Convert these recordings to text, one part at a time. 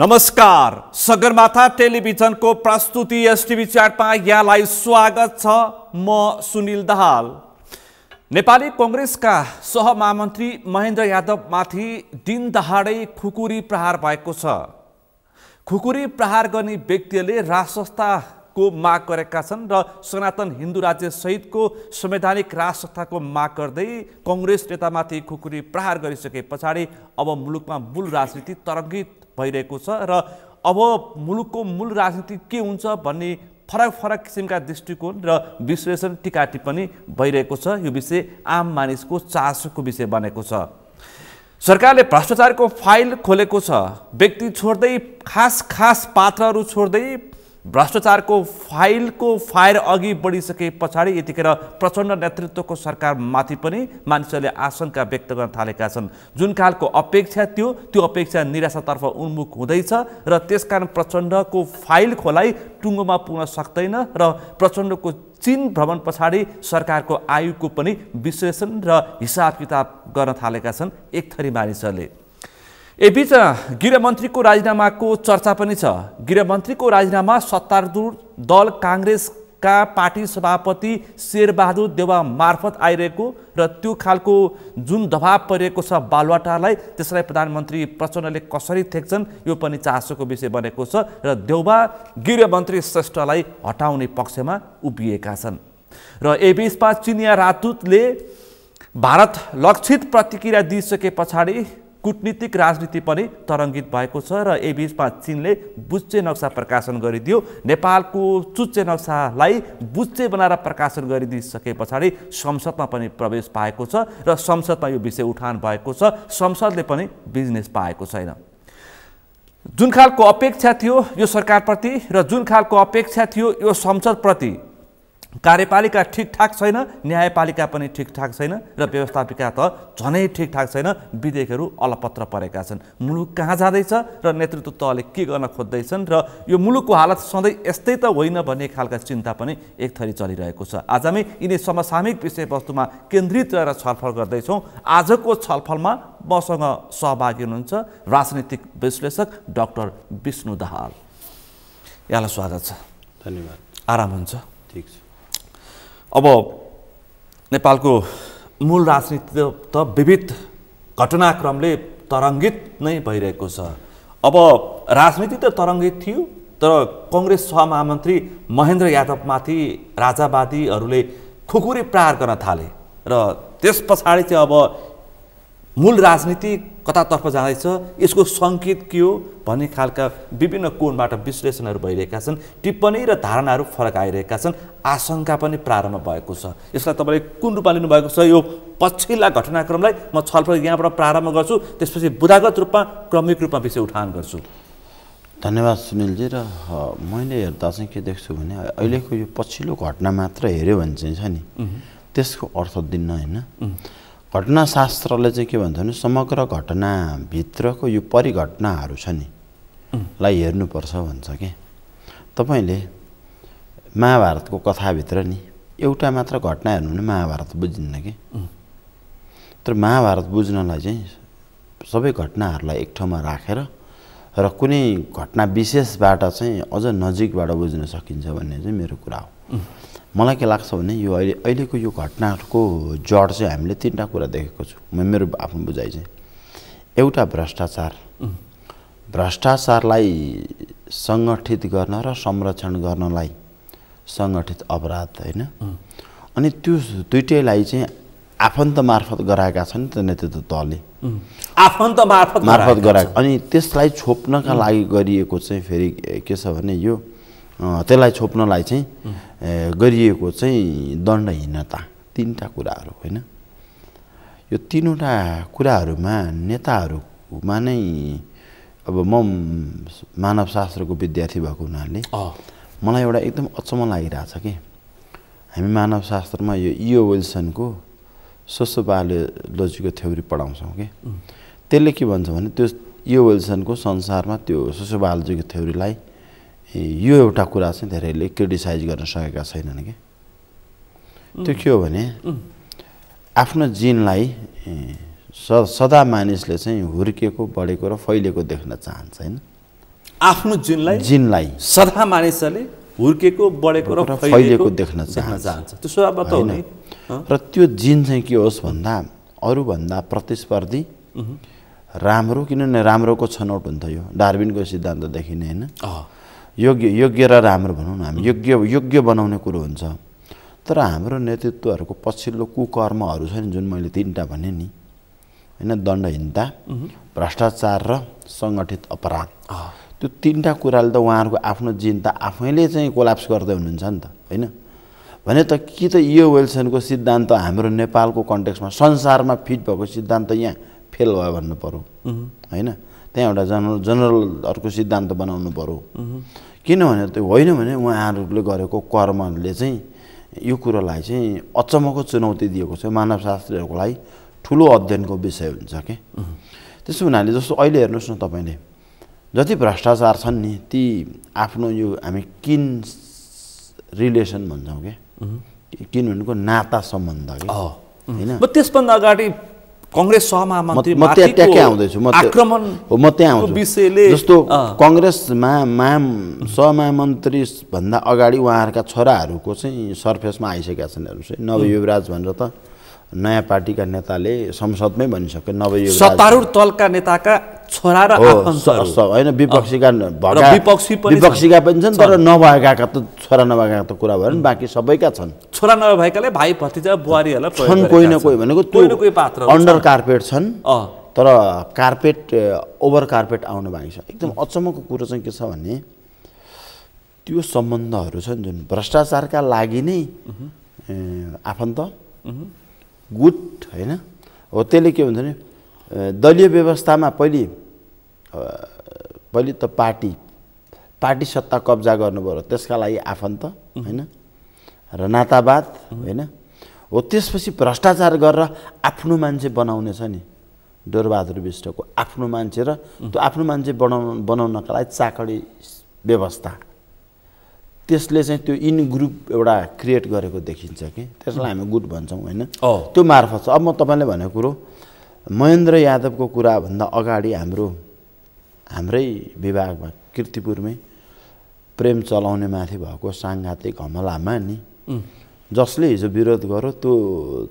नमस्कार सगरमाथा टेलिभिजनको प्रस्तुति एसटिभी च्याटमा यहाँलाई स्वागत छ म सुनिल दहाल. नेपाली कङ्ग्रेसका सहमहामन्त्री महेन्द्र यादवमाथि दिनदहाडै खुकुरी प्रहार भएको छ खुकुरी प्रहार गर्ने व्यक्तिले राजसंस्था को माग गरेका छन् र सनातन हिन्दू राज्य सहितको संवैधानिक राजसत्ताको माग गर्दै कङ्ग्रेस नेतामाथि खुकुरी प्रहार गरिसके पछाडि अब मुलुकमा मूल राजनीति तरङ्गित भइरहेको छ र अब मुलुकको मूल राजनीति के हुन्छ भन्ने फरक फरक किसिमका दृष्टिकोण र विश्लेषण टिका टिप्पणी भइरहेको छ यो विषय आम मानिसको चासोको विषय बनेको छ सरकारले भ्रष्टाचारको फाइल खोलेको छ व्यक्ति छोड्दै खास खास पात्रहरू छोड्दै भ्रष्टाचारको फाइलको फायर अघि बढिसके पछाडि यतिखेर प्रचण्ड नेतृत्वको सरकारमाथि पनि मानिसहरूले आशंका व्यक्त गर्न थालेका छन् जुन खालको अपेक्षा थियो त्यो अपेक्षा निराशातर्फ उन्मुख हुँदैछ र त्यसकारण प्रचण्डको फाइल खोलाइ टुङ्गोमा पुग्न सक्दैन र प्रचण्डको चिन भ्रमण पछाडि सरकारको आयुको पनि विश्लेषण र हिसाब किताब गर्न थालेका छन् एक थरी मानिसहरूले यबीच गृहमन्त्रीको राजीनामाको चर्चा पनि छ गृहमन्त्रीको राजीनामा सत्तारूढ दल काङ्ग्रेसका पार्टी सभापति शेरबहादुर देवा मार्फत आइरहेको र त्यो खालको जुन दबाव परिरहेको छ बालुवाटालाई त्यसलाई प्रधानमन्त्री प्रचण्डले कसरी थ्याक्छन् यो पनि चासोको विषय बनेको छ र देउबा गृहमन्त्री श्रेष्ठलाई हटाउने पक्षमा उभिएका छन् र यबीचमा चिनिया राजदूतले भारत लक्षित प्रतिक्रिया दिइसके पछाडि कुटनीतिक राजनीति पनि तरङ्गित भएको छ र यही बिचमा चिनले बुच्चे नक्सा प्रकाशन गरिदियो नेपालको चुच्चे नक्सालाई बुच्चे बनाएर प्रकाशन गरिदिइसके पछाडि संसदमा पनि प्रवेश पाएको छ र संसदमा यो विषय उठान भएको छ संसदले पनि बिजनेस पाएको छैन जुन खालको अपेक्षा थियो यो सरकारप्रति र जुन खालको अपेक्षा थियो यो संसदप्रति कार्यपालिका ठिकठाक छैन न्यायपालिका पनि ठिकठाक छैन र व्यवस्थापिका त झनै ठिकठाक छैन विधेयकहरू अलपत्र परेका छन् मुलुक कहाँ जाँदैछ र नेतृत्व तहले के गर्न खोज्दैछन् र यो मुलुकको हालत सधैँ यस्तै त होइन भन्ने खालका चिन्ता पनि एक थरी चलिरहेको छ आज हामी यिनै समसामयिक विषयवस्तुमा केन्द्रित रहेर छलफल गर्दैछौँ आजको छलफलमा मसँग सहभागी हुनुहुन्छ राजनीतिक विश्लेषक डाक्टर विष्णु दहाल यहाँलाई स्वागत छ धन्यवाद आराम हुन्छ ठिक छ अब नेपालको मूल राजनीति त विविध घटनाक्रमले तरङ्गित नै भइरहेको छ अब राजनीति त तरङ्गित थियो तर कङ्ग्रेस सहमहामन्त्री महेन्द्र यादवमाथि राजावादीहरूले खुकुरी प्रहार गर्न थाले र त्यस पछाडि चाहिँ अब मूल राजनीति कतातर्फ जाँदैछ यसको सङ्केत के हो भन्ने खालका विभिन्न कोणबाट विश्लेषणहरू भइरहेका छन् टिप्पणी र धारणाहरू फरक आइरहेका छन् आशंका पनि प्रारम्भ भएको छ यसलाई तपाईँले कुन रूपमा लिनुभएको छ यो पछिल्ला घटनाक्रमलाई म छलफल यहाँबाट प्रारम्भ गर्छु त्यसपछि बुदागत रूपमा क्रमिक रूपमा विषय उठान गर्छु धन्यवाद सुनिलजी र मैले हेर्दा चाहिँ के देख्छु भने अहिलेको यो पछिल्लो घटना मात्र हेऱ्यो भने चाहिँ छ नि त्यसको अर्थ दिन्न होइन घटनाशास्त्रले चाहिँ के भन्छ भने समग्र घटनाभित्रको यो परिघटनाहरू छ नि लाई हेर्नुपर्छ भन्छ कि तपाईँले महाभारतको कथाभित्र नि एउटा मात्र घटना हेर्नु भने महाभारत बुझिन्न कि तर महाभारत बुझ्नलाई चाहिँ सबै घटनाहरूलाई एक ठाउँमा राखेर र कुनै घटना विशेषबाट चाहिँ अझ नजिकबाट बुझ्न सकिन्छ भन्ने चाहिँ मेरो कुरा हो मलाई के लाग्छ भने यो अहिले अहिलेको यो घटनाहरूको जड चाहिँ हामीले तिनवटा कुरा देखेको छु म मेरो आफ्नो बुझाइ चाहिँ एउटा भ्रष्टाचार भ्रष्टाचारलाई सङ्गठित गर्न र संरक्षण गर्नलाई सङ्गठित अपराध होइन अनि त्यो दुइटैलाई चाहिँ आफन्त मार्फत गराएका छन् त्यो नेतृत्व दलले आफन्त मार्फत मार्फत गराएको अनि त्यसलाई छोप्नका लागि गरिएको चाहिँ फेरि के छ भने यो त्यसलाई छोप्नलाई चाहिँ गरिएको चाहिँ दण्डहीनता तिनवटा कुराहरू होइन यो तिनवटा कुराहरूमा नेताहरूमा नै अब म मानवशास्त्रको विद्यार्थी भएको हुनाले मलाई एउटा एकदम अचम्म लागिरहेछ कि हामी मानवशास्त्रमा यो इओ e विल्सनको सोसो बायोलोजीको थ्योरी पढाउँछौँ कि त्यसले के भन्छ भने त्यो इओ e विल्सनको संसारमा त्यो सोसो बायोलोजीको थ्योरीलाई यो एउटा कुरा चाहिँ धेरैले क्रिटिसाइज गर्न सकेका छैनन् कि त्यो के हो भने आफ्नो जिनलाई स सदा मानिसले चाहिँ हुर्किएको बढेको र फैलिएको देख्न चाहन्छ होइन आफ्नो जिनलाई जिनलाई सदा मानिसले हुर्केको बढेको र फैलिएको देख्न चाहन्छ र त्यो जिन चाहिँ के होस् भन्दा अरूभन्दा प्रतिस्पर्धी राम्रो किनभने राम्रोको छनौट हुन्थ्यो डार्बिनको सिद्धान्तदेखि नै होइन योग्य योग्य र राम्रो भनौँ न हामी योग्य योग्य बनाउने कुरो हुन्छ तर हाम्रो नेतृत्वहरूको पछिल्लो कुकर्महरू छ नि जुन मैले तिनवटा भने नि होइन दण्डहीनता भ्रष्टाचार र सङ्गठित अपराध त्यो तिनवटा कुराले त उहाँहरूको आफ्नो जिन्ता आफैले चाहिँ कोलाप्स गर्दै हुनुहुन्छ नि त होइन भने त कि त यो वेल्सनको सिद्धान्त हाम्रो नेपालको कन्टेक्समा संसारमा फिट भएको सिद्धान्त यहाँ फेल भयो भन्नु पऱ्यो होइन त्यहाँ एउटा जनरल जनरलहरूको सिद्धान्त बनाउनु पऱ्यो किनभने त्यो होइन भने उहाँहरूले गरेको कर्मले चाहिँ यो कुरोलाई चाहिँ अचम्मको चुनौती दिएको छ मानव शास्त्रीहरूको लागि ठुलो अध्ययनको विषय हुन्छ कि त्यसो हुनाले जस्तो अहिले हेर्नुहोस् न तपाईँले जति भ्रष्टाचार छन् नि ती आफ्नो यो हामी किन रिलेसन भन्छौँ क्या किन भनेको नाता सम्बन्ध होइन त्यसभन्दा अगाडि कङ्ग्रेस सहमहामन्त्री जस्तो कङ्ग्रेसमा महा सहमहामन्त्री भन्दा अगाडि उहाँहरूका छोराहरूको चाहिँ सर्फेसमा आइसकेका छन् हेर्नुहोस् है नवयुवराज भनेर त नयाँ पार्टीका नेताले संसदमै भनिसक्यो नवयुवराज सत्तारूढ दलका नेताका छोरा र होइन विपक्षीका विपक्षीका पनि छन् तर नभएका त छोरा नभएका त कुरा भयो नि बाँकी सबैका छन् छोरा नभएकाले भाइ भतिजा बुहारीहरूलाई छन् कोही न कोही भनेको पात्र अन्डर कार्पेट छन् तर कार्पेट ओभर कार्पेट आउनु बाँकी छ एकदम अचम्मको कुरो चाहिँ के छ भने त्यो सम्बन्धहरू छन् जुन भ्रष्टाचारका लागि नै आफन्त गुट होइन हो त्यसले के भन्छ भने दलीय व्यवस्थामा पहिले पहिले त पार्टी पार्टी सत्ता कब्जा गर्नुपऱ्यो त्यसका लागि आफन्त होइन र नातावाद होइन हो त्यसपछि भ्रष्टाचार गरेर आफ्नो मान्छे बनाउने छ नि डोरबहादुर विष्टको आफ्नो मान्छे र त्यो आफ्नो मान्छे बनाउनु बनाउनका लागि चाकडी व्यवस्था त्यसले चाहिँ त्यो इन ग्रुप एउटा क्रिएट गरेको देखिन्छ कि त्यसलाई हामी गुट भन्छौँ होइन त्यो मार्फत छ अब म तपाईँले भनेको कुरो महेन्द्र यादवको कुराभन्दा अगाडि हाम्रो हाम्रै विभागमा किर्तिपुरमै प्रेम चलाउने माथि भएको साङ्घातिक हमलामा नि जसले हिजो विरोध गर्यो त्यो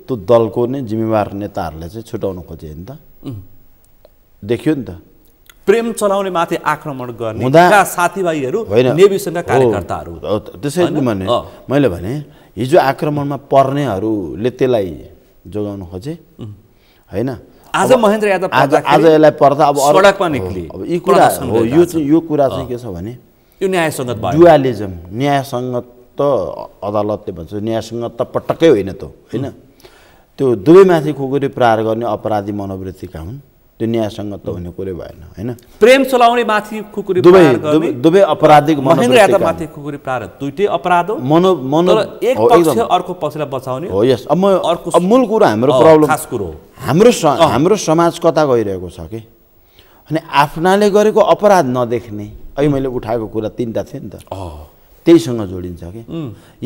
त्यो दलको नै जिम्मेवार नेताहरूले चाहिँ छुट्याउन खोजे नि त देखियो नि त प्रेम चलाउने माथि आक्रमण गर्ने साथीभाइहरू होइन त्यसैले भने मैले भने हिजो आक्रमणमा पर्नेहरूले त्यसलाई जोगाउन खोजे होइन आज महेन्द्र यादव आज आज यसलाई पर्दा अब सडकमा निक्लिए अब यी कुरा हो यो चाहिँ यो कुरा चाहिँ के छ भने यो न्यायसङ्गत डुवालिजम न्यायसङ्गत त अदालतले भन्छ न्यायसङ्गत त पटक्कै होइन त होइन त्यो दुवैमाथि खुकुरी प्रहार गर्ने अपराधी मनोवृत्तिका हुन् त्यो न्यायसङ्गत त हुने कुरै भएन होइन प्रेम चलाउने माथि खुकुरी दुवै दुवै अपराधिक महेन्द्र यादव माथि खुकुरी प्रारत दुइटै अपराध हो मनो मनो एक पक्ष अर्को पक्षलाई बचाउने हो यस अब म अर्को मूल कुरो हाम्रो प्रब्लम खास कुरो हाम्रो हाम्रो समाज कता गइरहेको छ कि अनि आफ्नाले गरेको अपराध नदेख्ने अहिले मैले उठाएको कुरा तिनवटा थियो नि त त्यहीसँग जोडिन्छ कि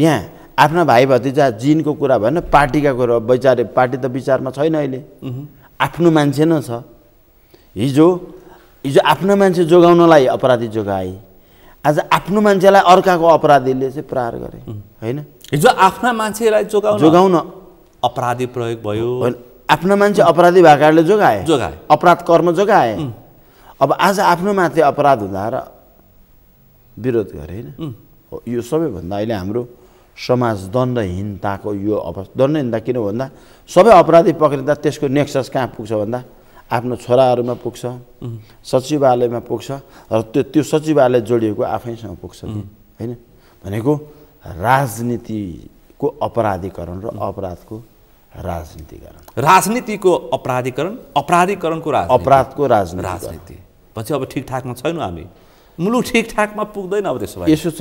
यहाँ आफ्ना भाइ भतिजा जिनको कुरा भएन पार्टीका कुरा वैचारिक पार्टी त विचारमा छैन अहिले आफ्नो मान्छे नै छ हिजो हिजो आफ्नो मान्छे जोगाउनलाई अपराधी जोगाए आज आफ्नो मान्छेलाई अर्काको अपराधीले चाहिँ प्रहार गरे होइन हिजो आफ्ना मान्छेलाई जोगाउ जोगाउन अपराधी प्रयोग भयो आफ्ना मान्छे अपराधी कारणले जोगाए जोगाए अपराध कर्म जोगाए अब आज आफ्नो माथि अपराध हुँदा र विरोध गरे होइन यो सबैभन्दा अहिले हाम्रो समाज दण्डहीनताको यो अवस्था दण्डहीनता किन भन्दा सबै अपराधी पक्रिँदा त्यसको नेक्सस कहाँ पुग्छ भन्दा आफ्नो छोराहरूमा पुग्छ सचिवालयमा पुग्छ र त्यो त्यो सचिवालय जोडिएको आफैसँग पुग्छ होइन भनेको राजनीतिको अपराधीकरण र अपराधको राजनीतिकरण राजनीतिको अपराधीकरण अपराधीकरणको राज अपराधको राजनीति राजनीति पछि अब ठिकठाकमा छैनौँ हामी मुलुक ठिकठाकमा पुग्दैन अब त्यसो भए यसो छ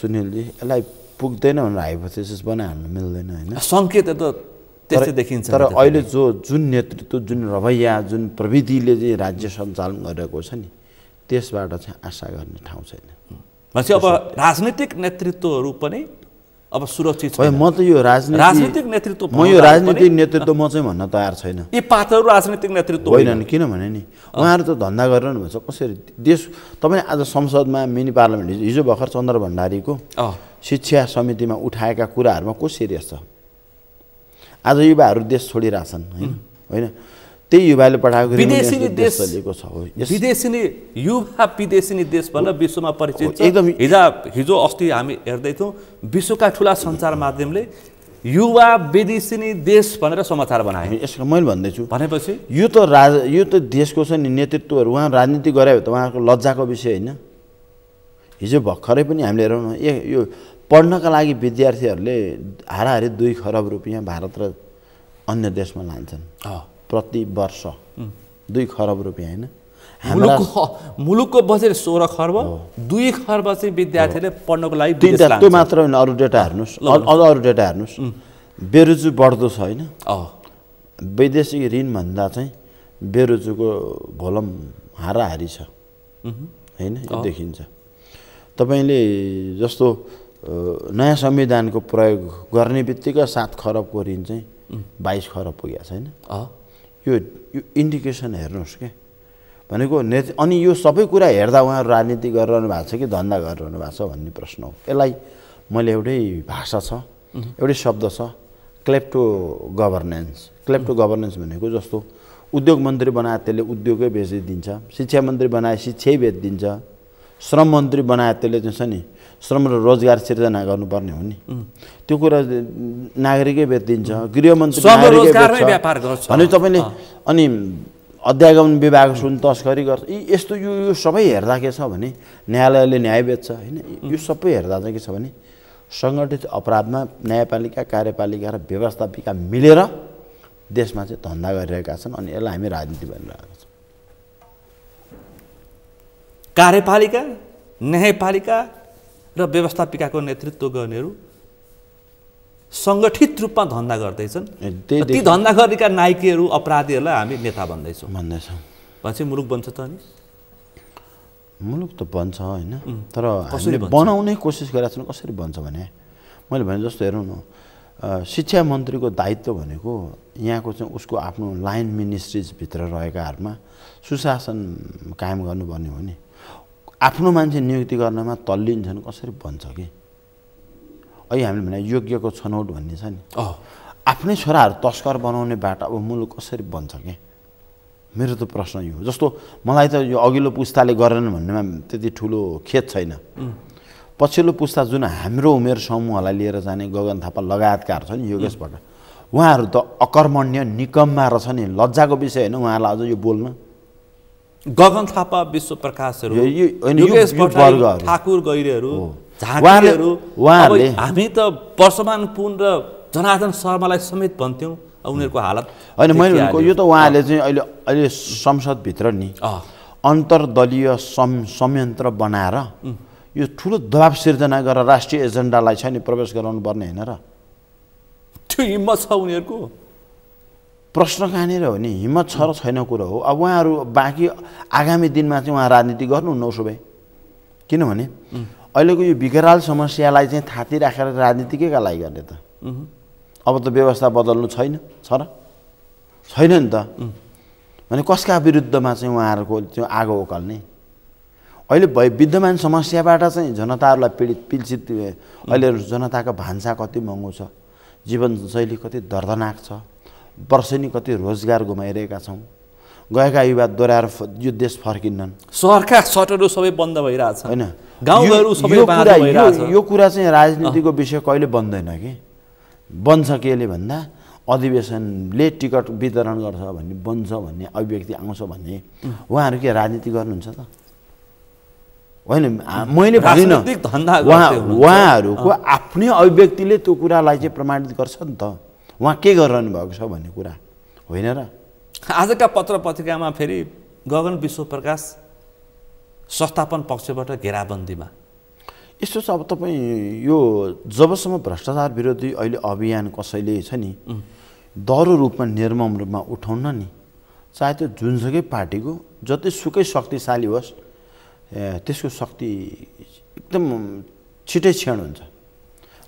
सुनिलजी यसलाई पुग्दैन भनेर हाइपोथेसिस बनाइहाल्नु मिल्दैन होइन सङ्केत त त्यस्तै देखिन्छ तर अहिले जो जुन नेतृत्व जुन रवैया जुन प्रविधिले चाहिँ राज्य सञ्चालन गरेको छ नि त्यसबाट चाहिँ आशा गर्ने ठाउँ छैन भनेपछि अब राजनैतिक नेतृत्वहरू पनि अब सुरक्षित छ म त यो राजनीति राजनीतिक नेतृत्व म यो राजनीतिक नेतृत्व म चाहिँ भन्न तयार छैन यी पात्रहरू राजनीतिक नेतृत्व होइन किनभने नि उहाँहरू त धन्दा गरिरहनु भएको छ कसरी देश तपाईँ आज संसदमा मिनी पार्लियामेन्ट हिजो भर्खर चन्द्र भण्डारीको शिक्षा समितिमा उठाएका कुराहरूमा को सिरियस छ आज युवाहरू देश छोडिरहेछन् होइन होइन त्यही युवाले पठाएको चलेको छ हो विदेशिनी युवा विदेशी देश भनेर विश्वमा परिचित छ एकदम हिजो हिजो अस्ति हामी हेर्दैथ्यौँ विश्वका ठुला सञ्चार माध्यमले युवा विदेशी देश भनेर समाचार बनायो यसको मैले भन्दैछु भनेपछि यो त राज यो त देशको छ नि नेतृत्वहरू उहाँ राजनीति गरायो भने त उहाँको लज्जाको विषय होइन हिजो भर्खरै पनि हामीले हेरौँ न ए यो पढ्नका लागि विद्यार्थीहरूले हाराहारी दुई खरब रुपियाँ भारत र अन्य देशमा लान्छन् प्रति वर्ष दुई खरब रुपियाँ होइन मुलुकको मुलुकको बजेट सोह्र खर्ब दुई खर्ब चाहिँ विद्यार्थीले पढ्नको लागि त्यो मात्र होइन अरू डेटा हेर्नुहोस् अझ अरू डेटा हेर्नुहोस् बेरुजु बढ्दो छ होइन वैदेशिक ऋणभन्दा चाहिँ बेरुजुको भोलम हाराहारी छ होइन देखिन्छ तपाईँले जस्तो नयाँ संविधानको प्रयोग गर्ने बित्तिकै सात खरबको ऋण चाहिँ बाइस खरब पुगेको छैन यो इन्डिकेसन हेर्नुहोस् के भनेको ने अनि यो सबै कुरा हेर्दा उहाँहरू राजनीति गरिरहनु भएको छ कि धन्दा गरिरहनु भएको छ भन्ने प्रश्न हो यसलाई मैले एउटै भाषा छ एउटै शब्द छ क्लेप्टो गभर्नेन्स क्लेप्टो गभर्नेन्स भनेको जस्तो उद्योग मन्त्री बनाए त्यसले उद्योगै बेचिदिन्छ शिक्षा मन्त्री बनाए शिक्षै बेचिदिन्छ श्रम मन्त्री बनाए त्यसले चाहिँ नि श्रम र रोजगार सिर्जना गर्नुपर्ने हो नि त्यो कुरा नागरिकै बेचिदिन्छ गृहमन्त्री भने तपाईँले अनि अध्यागमन विभाग सुन तस्करी गर्छ यी यस्तो यो यो सबै हेर्दा के छ भने न्यायालयले न्याय बेच्छ होइन यो सबै हेर्दा चाहिँ के छ भने सङ्गठित अपराधमा न्यायपालिका कार्यपालिका र व्यवस्थापिका मिलेर देशमा चाहिँ धन्दा गरिरहेका छन् अनि यसलाई हामी राजनीति भनिरहेका छौँ कार्यपालिका न्यायपालिका र व्यवस्थापिकाको नेतृत्व गर्नेहरू सङ्गठित रूपमा धन्दा गर्दैछन् ती धन्दा गर्नेका नायकीहरू अपराधीहरूलाई हामी नेता भन्दैछौँ भन्दैछौँ पछि मुलुक बन्छ त नि मुलुक त बन्छ होइन तर बनाउने कोसिस गरेका छन् कसरी बन्छ भने मैले भने जस्तो हेरौँ न शिक्षा मन्त्रीको दायित्व भनेको यहाँको चाहिँ उसको आफ्नो लाइन मिनिस्ट्रिजभित्र रहेकाहरूमा सुशासन कायम गर्नुपर्ने हो नि आफ्नो मान्छे नियुक्ति गर्नमा तल्लिन्छन् कसरी भन्छ कि अहिले हामीले भने योग्यको छनौट भन्ने छ नि आफ्नै छोराहरू तस्कर बनाउने बाटो अब मुलुक कसरी बन्छ कि मेरो त प्रश्न यो हो जस्तो मलाई त यो अघिल्लो पुस्ताले गरेन भन्नेमा त्यति ठुलो खेत छैन पछिल्लो पुस्ता जुन हाम्रो उमेर समूहलाई लिएर जाने गगन थापा लगायतकाहरू छन् नि योगेशबाट उहाँहरू त अकर्मण्य निकममा रहेछ नि लज्जाको विषय होइन उहाँहरूलाई अझ यो बोल्न गगन थापा विश्व प्रकाशहरू ठाकुर गैरेहरू झाँक्रीहरू हामी त वर्षमान पुन र जनार्दन शर्मालाई समेत भन्थ्यौँ उनीहरूको हालत होइन मैले यो त उहाँहरूले चाहिँ अहिले अहिले संसदभित्र नि अन्तर्दलीय संयन्त्र बनाएर यो ठुलो दबाब सिर्जना गरेर राष्ट्रिय एजेन्डालाई छ नि प्रवेश गराउनु पर्ने होइन र त्यो हिम्मत छ उनीहरूको प्रश्न कहाँनिर हो नि हिम्मत छ र छैन कुरो हो अब उहाँहरू बाँकी आगामी दिनमा चाहिँ उहाँ राजनीति गर्नुहुन्न उसो भए किनभने अहिलेको यो विकराल समस्यालाई चाहिँ थाती राखेर राजनीतिकैका लागि गर्ने त अब त व्यवस्था बदल्नु छैन छ र छैन नि त भने कसका विरुद्धमा चाहिँ उहाँहरूको त्यो आगो उकाल्ने अहिले भए विद्यमान समस्याबाट चाहिँ जनताहरूलाई पीडित पिल्सित अहिले जनताको भान्सा कति महँगो छ जीवनशैली कति दर्दनाक छ नि कति रोजगार गुमाइरहेका छौँ गएका युवा दोहोऱ्याएर यो देश फर्किन्नन् सहरका सटहरू सबै बन्द भइरहेछ होइन गाउँहरू सबै यो कुरा चाहिँ राजनीतिको विषय कहिले बन्दैन कि बन्छ केले भन्दा अधिवेशनले टिकट वितरण गर्छ भन्ने बन्छ भन्ने अभिव्यक्ति आउँछ भन्ने उहाँहरू के राजनीति गर्नुहुन्छ त होइन मैले भनिनँ उहाँहरूको आफ्नै अभिव्यक्तिले त्यो कुरालाई चाहिँ प्रमाणित गर्छ नि त उहाँ के गरिरहनु भएको छ भन्ने कुरा होइन र आजका पत्र पत्रिकामा फेरि गगन विश्वप्रकाश संस्थापन पक्षबाट घेराबन्दीमा यस्तो छ अब तपाईँ यो जबसम्म भ्रष्टाचार विरोधी अहिले अभियान कसैले छ नि दह्रो रूपमा निर्मम रूपमा उठाउन नि चाहे त्यो जुनसुकै पार्टीको जतिसुकै शक्तिशाली होस् त्यसको शक्ति एकदम छिटै क्षण हुन्छ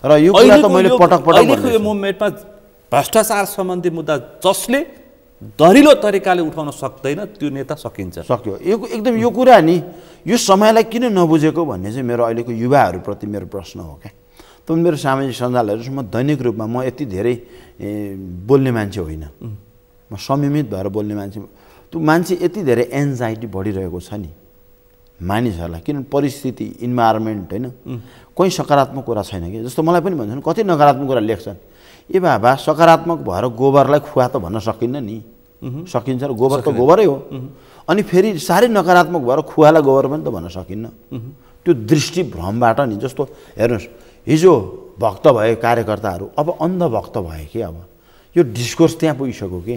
र यो कुरा त मैले पटक पटक यो मुभमेन्टमा भ्रष्टाचार सम्बन्धी मुद्दा जसले दरिलो तरिकाले उठाउन सक्दैन त्यो नेता सकिन्छ सक्यो यो एकदम यो कुरा नि यो समयलाई किन नबुझेको भन्ने चाहिँ मेरो अहिलेको युवाहरूप्रति मेरो प्रश्न हो क्या त मेरो सामाजिक सञ्जालहरू म दैनिक रूपमा म यति धेरै बोल्ने मान्छे होइन म संयमित भएर बोल्ने मान्छे त्यो मान्छे यति धेरै एन्जाइटी बढिरहेको छ नि मानिसहरूलाई किन परिस्थिति इन्भाइरोमेन्ट होइन कोही सकारात्मक कुरा छैन कि जस्तो मलाई पनि भन्छन् कति नकारात्मक कुरा लेख्छन् ए बाबा सकारात्मक भएर गोबरलाई खुवा त भन्न सकिन्न नि सकिन्छ र गोबर त गोबरै हो अनि फेरि साह्रै नकारात्मक भएर खुवालाई गोबर पनि त भन्न सकिन्न त्यो दृष्टि भ्रमबाट नि जस्तो हेर्नुहोस् हिजो भक्त भए कार्यकर्ताहरू अब अन्धभक्त भए कि अब यो डिस्कोर्स त्यहाँ पुगिसक्यो कि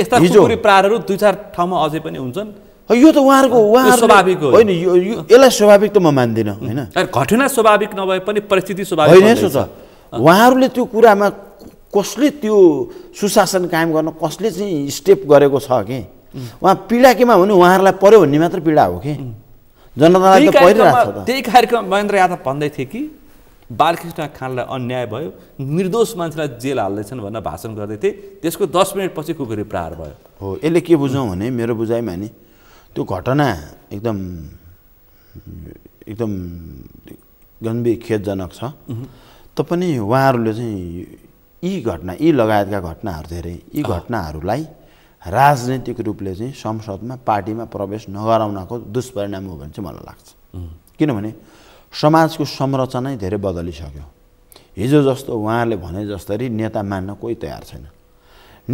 यस्ता प्रारहरू दुई चार ठाउँमा अझै पनि हुन्छन् यो त उहाँहरूको उहाँ स्वाभाविक होइन यो यसलाई स्वाभाविक त म मान्दिनँ होइन घटना स्वाभाविक नभए पनि परिस्थिति स्वाभाविक होइन उहाँहरूले त्यो कुरामा कसले त्यो सुशासन कायम गर्न कसले चाहिँ स्टेप गरेको छ कि उहाँ पीडा केमा भने उहाँहरूलाई पऱ्यो भन्ने मात्र पीडा हो कि जनतालाई त परिरहेको छ त्यही कार्यक्रम महेन्द्र यादव भन्दै थिए कि बालकृष्ण खानलाई अन्याय भयो निर्दोष मान्छेलाई जेल हाल्दैछन् भनेर भाषण गर्दै थिए त्यसको दस मिनटपछि कुकुरी प्रहार भयो हो यसले के बुझौँ भने मेरो बुझाइमा नि त्यो घटना एकदम एकदम गम्भीर खेदजनक छ तपनि उहाँहरूले चाहिँ यी घटना यी लगायतका घटनाहरू धेरै यी घटनाहरूलाई राजनैतिक रूपले चाहिँ संसदमा पार्टीमा प्रवेश नगराउनको दुष्परिणाम हो भने चाहिँ मलाई लाग्छ किनभने समाजको संरचनै धेरै बदलिसक्यो हिजो जस्तो उहाँहरूले भने जस्तरी नेता मान्न कोही तयार छैन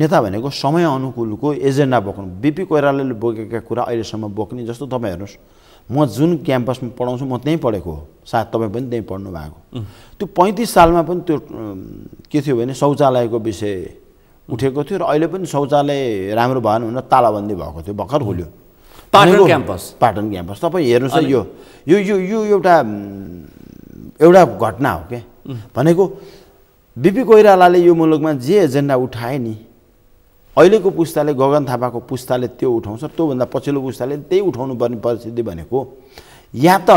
नेता भनेको समय अनुकूलको एजेन्डा बोक्नु बिपी कोइरालाले बोकेका कुरा अहिलेसम्म बोक्ने जस्तो तपाईँ हेर्नुहोस् म जुन क्याम्पसमा पढाउँछु म त्यहीँ पढेको हो सायद तपाईँ पनि त्यहीँ पढ्नु भएको त्यो पैँतिस सालमा पनि त्यो के थियो भने शौचालयको विषय उठेको थियो र अहिले पनि शौचालय राम्रो भएन भनेर तालाबन्दी भएको थियो भर्खर खोल्यो पाटन क्याम्पस पाटन क्याम्पस तपाईँ हेर्नुहोस् है यो यो यो एउटा एउटा घटना हो क्या भनेको बिपी कोइरालाले यो मुलुकमा जे एजेन्डा उठाए नि अहिलेको पुस्ताले गगन थापाको पुस्ताले त्यो उठाउँछ त्योभन्दा पछिल्लो पुस्ताले त्यही उठाउनु पर्ने परिस्थिति भनेको या त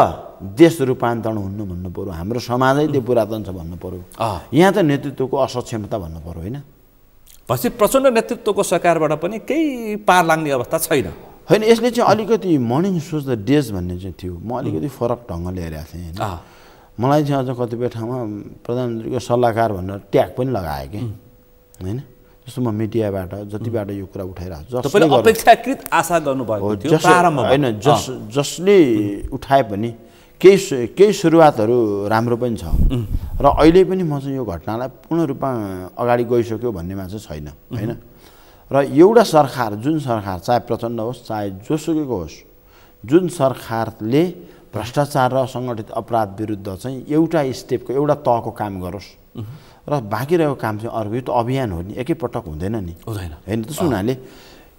देश रूपान्तरण हुनु भन्नु पऱ्यो हाम्रो समाजै त्यो पुरातन छ भन्नु पऱ्यो यहाँ त नेतृत्वको असक्षमता भन्नु पऱ्यो होइन पछि प्रचण्ड नेतृत्वको सरकारबाट पनि केही पार लाग्ने अवस्था छैन होइन यसले चाहिँ अलिकति मर्निङ सोच द डेज भन्ने चाहिँ थियो म अलिकति फरक ढङ्गले हेरेको थिएँ होइन मलाई चाहिँ अझ कतिपय ठाउँमा प्रधानमन्त्रीको सल्लाहकार भनेर ट्याग पनि लगाएँ कि होइन जस्तो म मिडियाबाट जतिबाट यो कुरा उठाइरहेको अपेक्षाकृत आशा गर्नुभएको होइन जस जसले उठाए पनि केही केही सुरुवातहरू राम्रो पनि छ र अहिले पनि म चाहिँ यो घटनालाई पूर्ण रूपमा अगाडि गइसक्यो भन्नेमा चाहिँ छैन होइन र एउटा सरकार जुन सरकार चाहे प्रचण्ड होस् चाहे जोसुकैको होस् जुन सरकारले भ्रष्टाचार र सङ्गठित अपराध विरुद्ध चाहिँ एउटा स्टेपको एउटा तहको काम गरोस् र बाँकी रहेको काम चाहिँ अर्को यो त अभियान हो नि एकैपटक हुँदैन नि हुँदैन होइन त्यसो हुनाले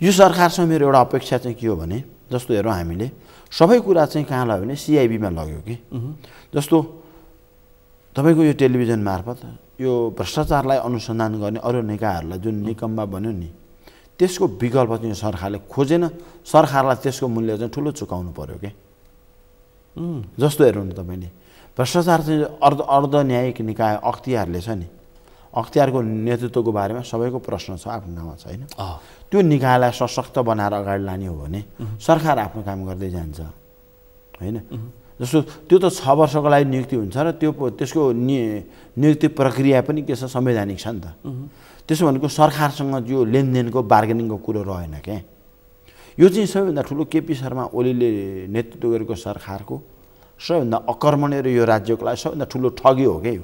यो सरकारसँग मेरो एउटा अपेक्षा चाहिँ के हो भने जस्तो हेरौँ हामीले सबै कुरा चाहिँ कहाँ लग्यो भने सिआइबीमा लग्यो कि जस्तो तपाईँको यो टेलिभिजन मार्फत यो भ्रष्टाचारलाई अनुसन्धान गर्ने अरू निकायहरूलाई जुन निकम्बा भन्यो नि त्यसको विकल्प चाहिँ सरकारले खोजेन सरकारलाई त्यसको मूल्य चाहिँ ठुलो चुकाउनु पऱ्यो क्या जस्तो हेर्नु तपाईँले भ्रष्टाचार चाहिँ अर्ध अर्ध न्यायिक निकाय अख्तियारले छ नि अख्तियारको नेतृत्वको बारेमा सबैको प्रश्न छ आफ्नो नाउँमा छ होइन त्यो निकायलाई सशक्त बनाएर अगाडि लाने हो भने सरकार आफ्नो काम गर्दै जान्छ होइन जस्तो त्यो त छ वर्षको लागि नियुक्ति हुन्छ र त्यो त्यसको नि नियुक्ति प्रक्रिया पनि के छ संवैधानिक छ नि त त्यसो भनेको सरकारसँग यो लेनदेनको बार्गेनिङको कुरो रहेन क्या यो चाहिँ सबैभन्दा ठुलो केपी शर्मा ओलीले नेतृत्व गरेको सरकारको सबैभन्दा अकर्मण्य र यो राज्यको लागि सबैभन्दा ठुलो ठगी हो क्या यो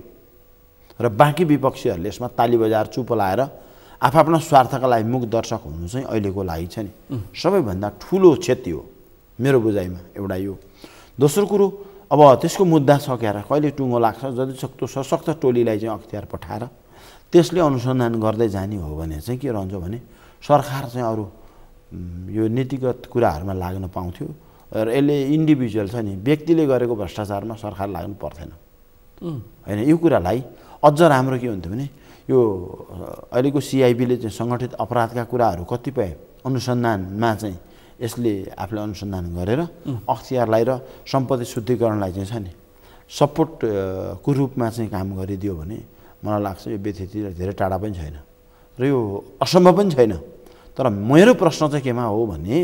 र बाँकी विपक्षीहरूले यसमा ताली बजार चुप लाएर आफ्नो स्वार्थका लागि मुख दर्शक हुनु चाहिँ अहिलेको लागि छ नि सबैभन्दा ठुलो क्षति हो मेरो बुझाइमा एउटा यो दोस्रो कुरो अब त्यसको मुद्दा सकेर कहिले टुङ्गो लाग्छ जतिसक्दो सशक्त टोलीलाई चाहिँ अख्तियार पठाएर त्यसले अनुसन्धान गर्दै जाने हो भने चाहिँ के रहन्छ भने सरकार चाहिँ अरू यो नीतिगत कुराहरूमा लाग्न पाउँथ्यो र यसले इन्डिभिजुअल छ नि व्यक्तिले गरेको भ्रष्टाचारमा सरकार लाग्नु पर्थेन होइन यो कुरालाई अझ राम्रो के हुन्थ्यो भने यो अहिलेको सिआइबीले चाहिँ सङ्गठित अपराधका कुराहरू कतिपय अनुसन्धानमा चाहिँ यसले आफूले अनुसन्धान गरेर अख्तियारलाई र सम्पत्ति शुद्धिकरणलाई चाहिँ छ नि सपोर्टको रूपमा चाहिँ काम गरिदियो भने मलाई लाग्छ यो व्यथितिर धेरै टाढा पनि छैन र यो असम्भव पनि छैन तर मेरो प्रश्न चाहिँ केमा हो भने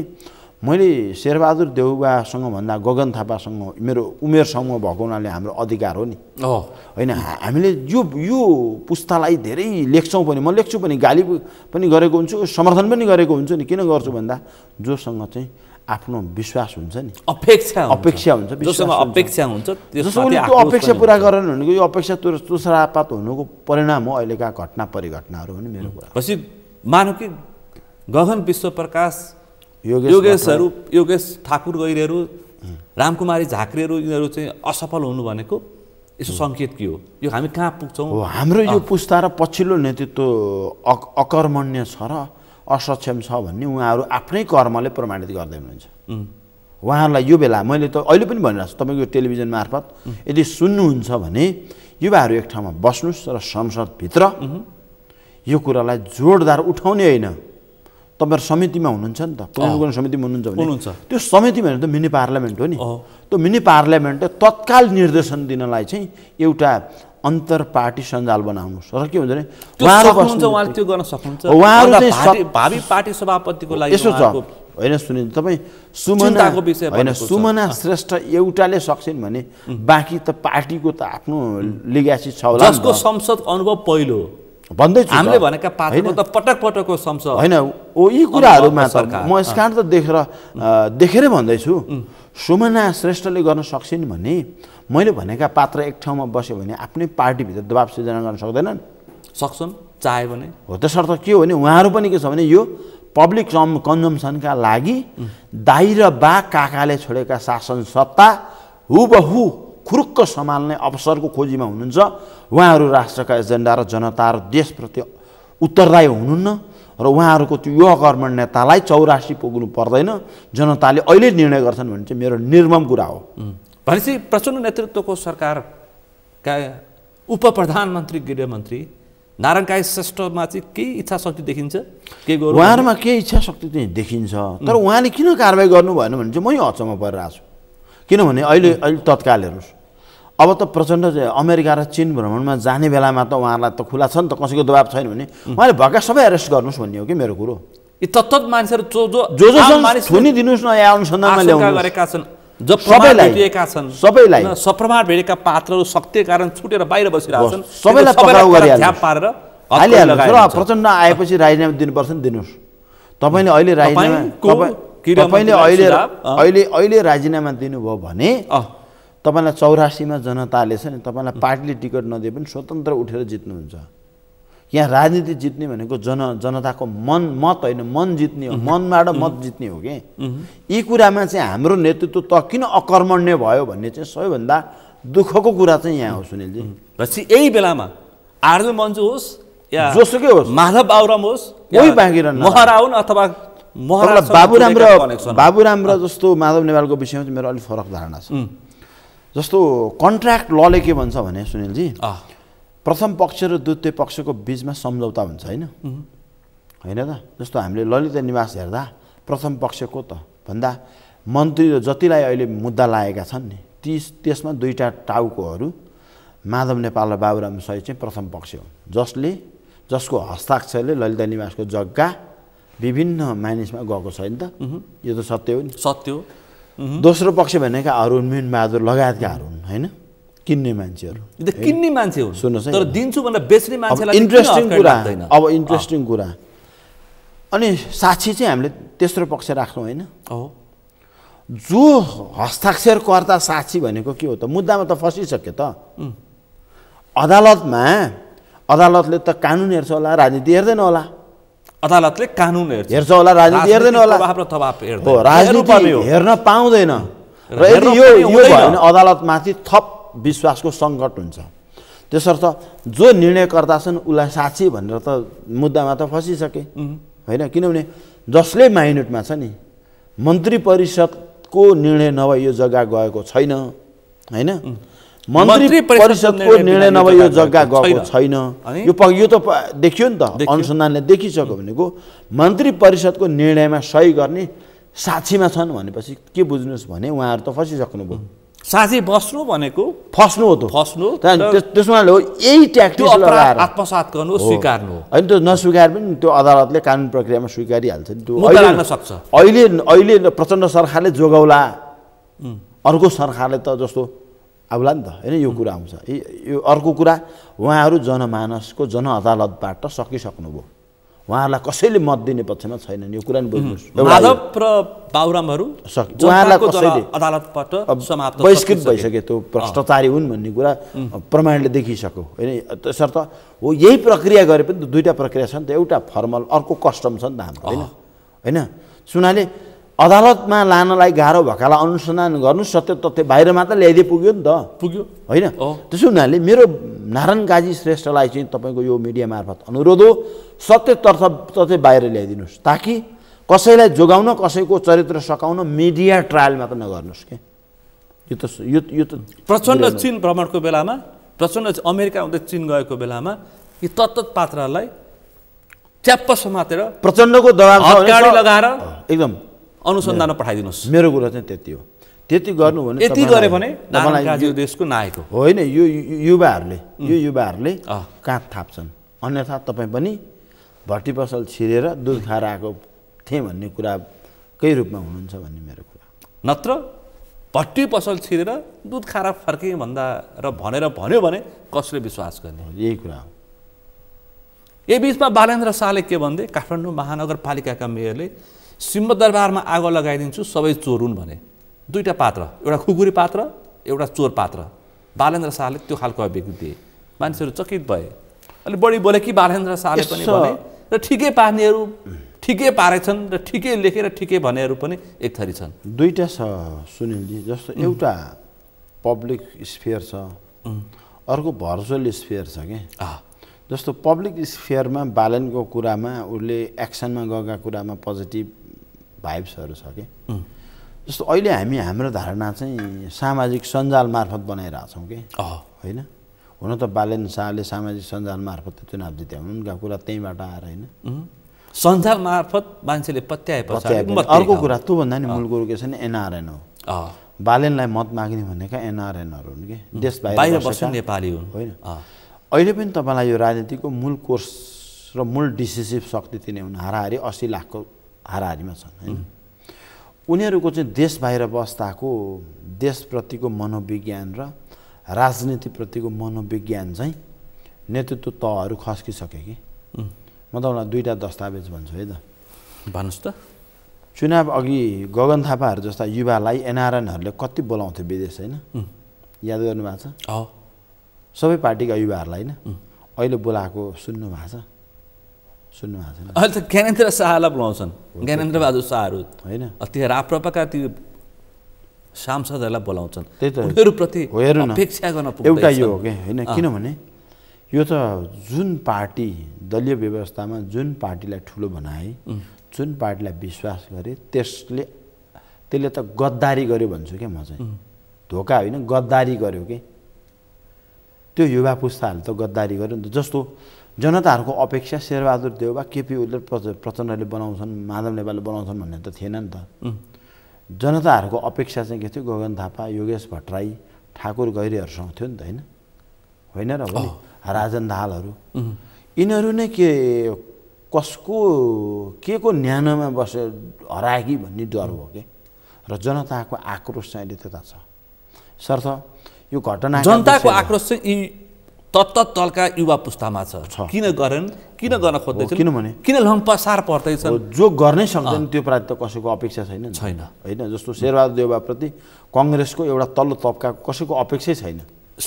मैले शेरबहादुर देउबासँग भन्दा गगन थापासँग मेरो उमेर समूह भएको हुनाले हाम्रो अधिकार हो नि होइन हामीले यो यो पुस्तालाई धेरै लेख्छौँ पनि म लेख्छु पनि गाली पनि गरेको हुन्छु समर्थन पनि गरेको हुन्छु नि किन गर्छु भन्दा जोसँग चाहिँ आफ्नो विश्वास हुन्छ नि अपेक्षा अपेक्षा हुन्छ अपेक्षा हुन्छ जसले त्यो अपेक्षा पुरा गरेन भनेको यो अपेक्षा तुसरापात हुनुको परिणाम हो अहिलेका घटना परिघटनाहरू हो नि मेरो कुरा मानव कि गगन विश्वप्रकाश योगेश योगेश ठाकुर गैरेहरू रामकुमारी झाक्रीहरू यिनीहरू चाहिँ असफल हुनु भनेको यसो सङ्केत के हो यो हामी कहाँ पुग्छौँ हाम्रो यो पुस्ता र पछिल्लो नेतृत्व अक अकर्मण्य छ र असक्षम छ भन्ने उहाँहरू आफ्नै कर्मले प्रमाणित गर्दै हुनुहुन्छ उहाँहरूलाई यो बेला मैले त अहिले पनि भनिरहेको छु तपाईँको टेलिभिजन मार्फत यदि सुन्नुहुन्छ भने युवाहरू एक ठाउँमा बस्नुहोस् र संसदभित्र यो कुरालाई जोडदार उठाउने होइन तपाईँहरू समितिमा हुनुहुन्छ नि त पुनर्गठन समितिमा हुनुहुन्छ भने त्यो समिति भनेको त मिनी पार्लियामेन्ट हो नि त्यो मिनी पार्लियामेन्टले तत्काल निर्देशन दिनलाई चाहिँ एउटा अन्तर पार्टी सञ्जाल बनाउनुहोस् र के हुन्छ भने त्यो गर्न सक्नुहुन्छ उहाँहरू चाहिँ भावी पार्टी सभापतिको लागि यसो छ होइन सुनिन्छ तपाईँ सुमना होइन सुमना श्रेष्ठ एउटाले सक्छन् भने बाँकी त पार्टीको त आफ्नो लिग्यासी छ जसको संसद अनुभव पहिलो भन्दैछु हामीले भनेका पात्र त पटक पटकको संसद होइन यी कुराहरूमा त म स्कान त देखेर देखेरै भन्दैछु सुमना श्रेष्ठले गर्न सक्छन् भने मैले भनेका पात्र एक ठाउँमा बस्यो भने आफ्नै पार्टीभित्र दबाब सिर्जना गर्न सक्दैनन् सक्छन् चाहे भने हो त्यसर्थ के हो भने उहाँहरू पनि के छ भने यो पब्लिक कन्जम्सनका लागि दाइ र बा काकाले छोडेका शासन सत्ता हुबहु खुरुक्क सम्हाल्ने अवसरको खोजीमा हुनुहुन्छ उहाँहरू राष्ट्रका एजेन्डा र जनता र देशप्रति उत्तरदायी हुनुहुन्न र उहाँहरूको त्यो यो नेतालाई चौरासी पुग्नु पर्दैन जनताले अहिले निर्णय गर्छन् भने चाहिँ मेरो निर्मम कुरा हो भनेपछि प्रचण्ड नेतृत्वको सरकारका उप प्रधानमन्त्री गृहमन्त्री नारायण काय श्रेष्ठमा चाहिँ केही इच्छा शक्ति देखिन्छ के उहाँहरूमा केही इच्छा शक्ति चाहिँ देखिन्छ तर उहाँले किन कारवाही गर्नु भएन भने चाहिँ मै अचम्म परिरहेको छु किनभने अहिले अहिले तत्काल हेर्नुहोस् अब त प्रचण्ड अमेरिका र चिन भ्रमणमा जाने बेलामा त उहाँहरूलाई त खुला छ नि त कसैको दबाब छैन भने उहाँले भएका सबै एरेस्ट गर्नुहोस् भन्ने हो कि मेरो कुरो यी तत्त मानिसहरू जो जो जो जो छुनी दिनुहोस् न या अनुसन्धानमा ल्याउनु गरेका छन् जो सबैलाई छन् सबैलाई सप्रमाण भेटेका पात्रहरू शक्ति कारण छुटेर बाहिर बसिरहेको छन् सबैलाई पक्राउ गरिहाल्नु पारेर हालिहाल्नु प्रचण्ड आएपछि राजीनामा दिनुपर्छ नि दिनुहोस् तपाईँले अहिले राजीनामा तपाईँले अहिले अहिले अहिले राजीनामा दिनुभयो भने तपाईँलाई चौरासीमा जनताले छ नि तपाईँलाई पार्टीले टिकट नदिए पनि स्वतन्त्र उठेर जित्नुहुन्छ यहाँ राजनीति जित्ने भनेको जन जनताको मन मत होइन मन जित्ने हो मनबाट मत जित्ने हो कि यी कुरामा चाहिँ हाम्रो नेतृत्व त किन अकर्मण्य भयो भन्ने चाहिँ सबैभन्दा दुःखको कुरा चाहिँ यहाँ हो सुनिलजी भनेपछि यही बेलामा आर्जु मञ्च होस् या जोसुकै होस् माधव बाबुराम होस् कोही बाँकी महराउन अथवा बाबुराम र बाबुराम र जस्तो माधव नेपालको विषयमा चाहिँ मेरो अलिक फरक धारणा छ जस्तो कन्ट्राक्ट लले के भन्छ भने सुनिलजी प्रथम पक्ष र द्वितीय पक्षको बिचमा सम्झौता हुन्छ होइन होइन त जस्तो हामीले ललिता निवास हेर्दा प्रथम पक्षको त भन्दा मन्त्री जतिलाई अहिले मुद्दा लागेका छन् नि ती त्यसमा दुईवटा टाउकोहरू माधव नेपाल र बाबुराम सहित चाहिँ प्रथम पक्ष हो जसले जसको हस्ताक्षरले ललिता निवासको जग्गा विभिन्न मानिसमा गएको छ नि त यो त सत्य हो नि सत्य हो Mhm. दोस्रो पक्ष भनेका अरुण मिन बहादुर लगायतकाहरू हुन् होइन किन्ने मान्छेहरू किन्ने मान्छे हो सुन्नुहोस् तर दिन्छु भनेर बेच्ने मान्छेलाई इन्ट्रेस्टिङ कुरा अब इन्ट्रेस्टिङ कुरा अनि साक्षी चाहिँ हामीले तेस्रो पक्ष राख्नु होइन जो हस्ताक्षरकर्ता साक्षी भनेको के हो त मुद्दामा त फसिसक्यो त अदालतमा अदालतले त कानुन हेर्छ होला राजनीति हेर्दैन होला अदालतले कानुन हेर्छ हेर्छ होला राजनीति हेर्दैन होला हो राजनीति हेर्न पाउँदैन र यदि यो यो भयो भने अदालतमाथि थप विश्वासको सङ्कट हुन्छ त्यसर्थ जो निर्णयकर्ता छन् उसलाई साक्षी भनेर त मुद्दामा त फँसिसके होइन किनभने जसले माइन्युटमा छ नि मन्त्री परिषदको निर्णय नभए यो जग्गा गएको छैन होइन मन्त्री परिषदको निर्णय नभए यो जग्गा गएको छैन यो प यो त देखियो नि त अनुसन्धानले देखिसक्यो भनेको मन्त्री परिषदको निर्णयमा सही गर्ने साक्षीमा छन् भनेपछि के बुझ्नुहोस् भने उहाँहरू त फसिसक्नुभयो साथी बस्नु भनेको फस्नु हो त फस्नु त्यसमा यही ट्याक्टिस आत्मसात गर्नु स्वीकार्नु होइन त्यो नस्वीकार पनि त्यो अदालतले कानुन प्रक्रियामा स्वीकारिहाल्छ नि त्यो सक्छ अहिले अहिले प्रचण्ड सरकारले जोगाउला अर्को सरकारले त जस्तो आउला नि त होइन यो कुरा आउँछ यो अर्को कुरा उहाँहरू जनमानसको जन अदालतबाट सकिसक्नुभयो उहाँहरूलाई कसैले मत दिने पक्षमा छैनन् यो कुरा नि बुझ्नुहोस् बहिष्कृत भइसके त्यो भ्रष्टाचारी हुन् भन्ने कुरा प्रमाणले देखिसक्यो होइन त्यसर्थ हो यही प्रक्रिया गरे पनि दुईवटा प्रक्रिया छ नि त एउटा फर्मल अर्को कस्टम छ नि त हाम्रो होइन होइन सुनाले अदालतमा लानलाई गाह्रो भएकालाई अनुसन्धान गर्नु सत्य तथ्य बाहिर मात्र ल्याइदिए पुग्यो नि त पुग्यो होइन त्यसो हुनाले मेरो नारायण काजी श्रेष्ठलाई चाहिँ तपाईँको यो मिडिया मार्फत अनुरोध हो सत्य तर्थ तथ्य बाहिर ल्याइदिनुहोस् ताकि कसैलाई जोगाउन कसैको चरित्र सकाउन मिडिया ट्रायल मात्र नगर्नुहोस् क्या यो त यो यो त प्रचण्ड चिन भ्रमणको बेलामा प्रचण्ड अमेरिका हुँदै चिन गएको बेलामा यी तत्त पात्रलाई च्याप्प समातेर प्रचण्डको दबाब लगाएर एकदम अनुसन्धानमा पठाइदिनुहोस् मेरो कुरा चाहिँ त्यति हो त्यति गर्नु भने यति गर्यो भने देशको नायक हो होइन यो युवाहरूले यो युवाहरूले काँध थाप्छन् अन्यथा तपाईँ पनि भट्टी पसल छिरेर दुध खाएर आएको थिएँ भन्ने कुराकै रूपमा हुनुहुन्छ भन्ने मेरो कुरा नत्र भट्टी पसल छिरेर दुध खाएर फर्के भन्दा र भनेर भन्यो भने कसले विश्वास गर्ने यही कुरा हो यही बिचमा बालेन्द्र शाहले के भन्दै काठमाडौँ महानगरपालिकाका मेयरले सिंहदरबारमा आगो लगाइदिन्छु सबै चोर हुन् भने दुईवटा पात्र एउटा खुकुरी पात्र एउटा चोर पात्र बालेन्द्र शाहले त्यो खालको अभिव्यक्ति दिए मानिसहरू चकित भए अलिक बढी बोले कि बालेन्द्र शाहले पनि भने र ठिकै पार्नेहरू ठिकै पारेछन् र ठिकै लेखेर ठिकै भनेहरू पनि एक थरी छन् दुईवटा छ सुनिलजी जस्तो एउटा पब्लिक स्फेयर छ अर्को भर्चुअल स्फेयर छ कि जस्तो पब्लिक स्फेयरमा बालनको कुरामा उसले एक्सनमा गएका कुरामा पोजिटिभ भाइब्सहरू छ कि जस्तो अहिले हामी हाम्रो धारणा चाहिँ सामाजिक सञ्जाल मार्फत बनाइरहेछौँ कि होइन हुन त बालेन शाहले सामाजिक सञ्जाल मार्फत चुनाव भने उनका कुरा त्यहीँबाट आएर होइन सञ्जाल मार्फत मान्छेले पत्याए अर्को कुरा भन्दा नि मूल कुरो के छ भने एनआरएन हो बालेनलाई मत माग्ने भनेका एनआरएनहरू हुन् कि देश बाहिर नेपाली हुन् होइन अहिले पनि तपाईँलाई यो राजनीतिको मूल कोर्स र मूल डिसिसिभ शक्ति तिनै हुन् हाराहारी असी लाखको हाराहारीमा छन् होइन उनीहरूको चाहिँ देश बाहिर बस्दाको देशप्रतिको मनोविज्ञान र राजनीतिप्रतिको मनोविज्ञान चाहिँ नेतृत्व तहहरू खस्किसक्यो कि म त दुईवटा दस्तावेज भन्छु है त भन्नुहोस् त चुनाव अघि गगन थापाहरू जस्ता युवालाई एनआरएनहरूले कति बोलाउँथ्यो विदेश होइन याद गर्नु भएको छ सबै पार्टीका युवाहरूलाई होइन अहिले बोलाएको सुन्नु भएको छ सुन्नु भएको छैन अहिले त ज्ञानेन्द्र शाहलाई बोलाउँछन् ज्ञानेन्द्र बहादुर शाहहरू होइन त्यो राप्रपाका त्यो सांसदहरूलाई बोलाउँछन् त्यही उनीहरूप्रति अपेक्षा गर्न एउटा यो हो क्या होइन किनभने यो त जुन पार्टी दलीय व्यवस्थामा जुन पार्टीलाई ठुलो बनाए जुन पार्टीलाई विश्वास गरे त्यसले त्यसले त गद्दारी गर्यो भन्छु क्या म चाहिँ धोका होइन गद्दारी गर्यो कि त्यो युवा पुस्ताहरूले त गद्दारी गर्यो नि त जस्तो जनताहरूको अपेक्षा शेरबहादुर देउबा केपी ओली प्रचण्डले बनाउँछन् माधव नेपालले बनाउँछन् भन्ने त थिएन नि त जनताहरूको अपेक्षा चाहिँ के थियो गगन थापा योगेश भट्टराई ठाकुर गैरीहरूसँग थियो नि त होइन होइन र हो राजन दाहालहरू यिनीहरू नै के कसको के को न्यानोमा बसे हराएकी भन्ने डर हो कि र जनताको आक्रोश चाहिँ अहिले त्यता छ सर्थ यो घटना जनताको आक्रोश चाहिँ तत्त तलका युवा पुस्तामा छ किन गरेन किन गर्न खोज्दैछ किनभने किन लम्पसार पर्दैछ जो गर्नै सक्दैन त्यो प्रति त कसैको अपेक्षा छैन छैन होइन जस्तो शेरबहादुर देउवाप्रति कङ्ग्रेसको एउटा तल्लो तबका कसैको अपेक्षै छैन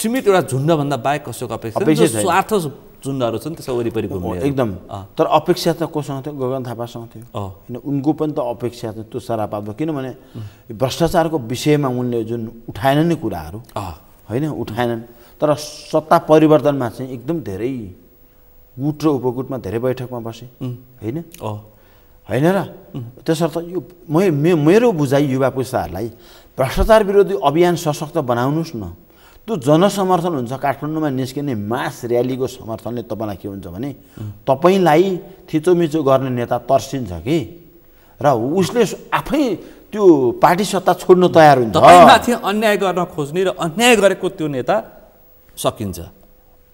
सीमित एउटा झुन्डभन्दा बाहेक कसैको अपेक्षा अपेक्षा स्वार्थ झुन्डहरू छन् त्यसको वरिपरि एकदम तर अपेक्षा त कोसँग थियो गगन थापासँग थियो होइन उनको पनि त अपेक्षा त्यो सरा भयो किनभने भ्रष्टाचारको विषयमा उनले जुन उठाएनन् नि कुराहरू होइन उठाएनन् तर सत्ता परिवर्तनमा चाहिँ एकदम धेरै गुट र उपगुटमा धेरै बैठकमा बसेँ होइन होइन र त्यसर्थ यो मेरो बुझाइ युवा पुस्ताहरूलाई भ्रष्टाचार विरोधी अभियान सशक्त बनाउनुहोस् न त्यो जनसमर्थन हुन्छ काठमाडौँमा निस्किने मास र्यालीको समर्थनले तपाईँलाई के हुन्छ भने तपाईँलाई थिचोमिचो गर्ने नेता तर्सिन्छ कि र उसले आफै त्यो पार्टी सत्ता छोड्न तयार हुन्छ अन्याय गर्न खोज्ने र अन्याय गरेको त्यो नेता सकिन्छ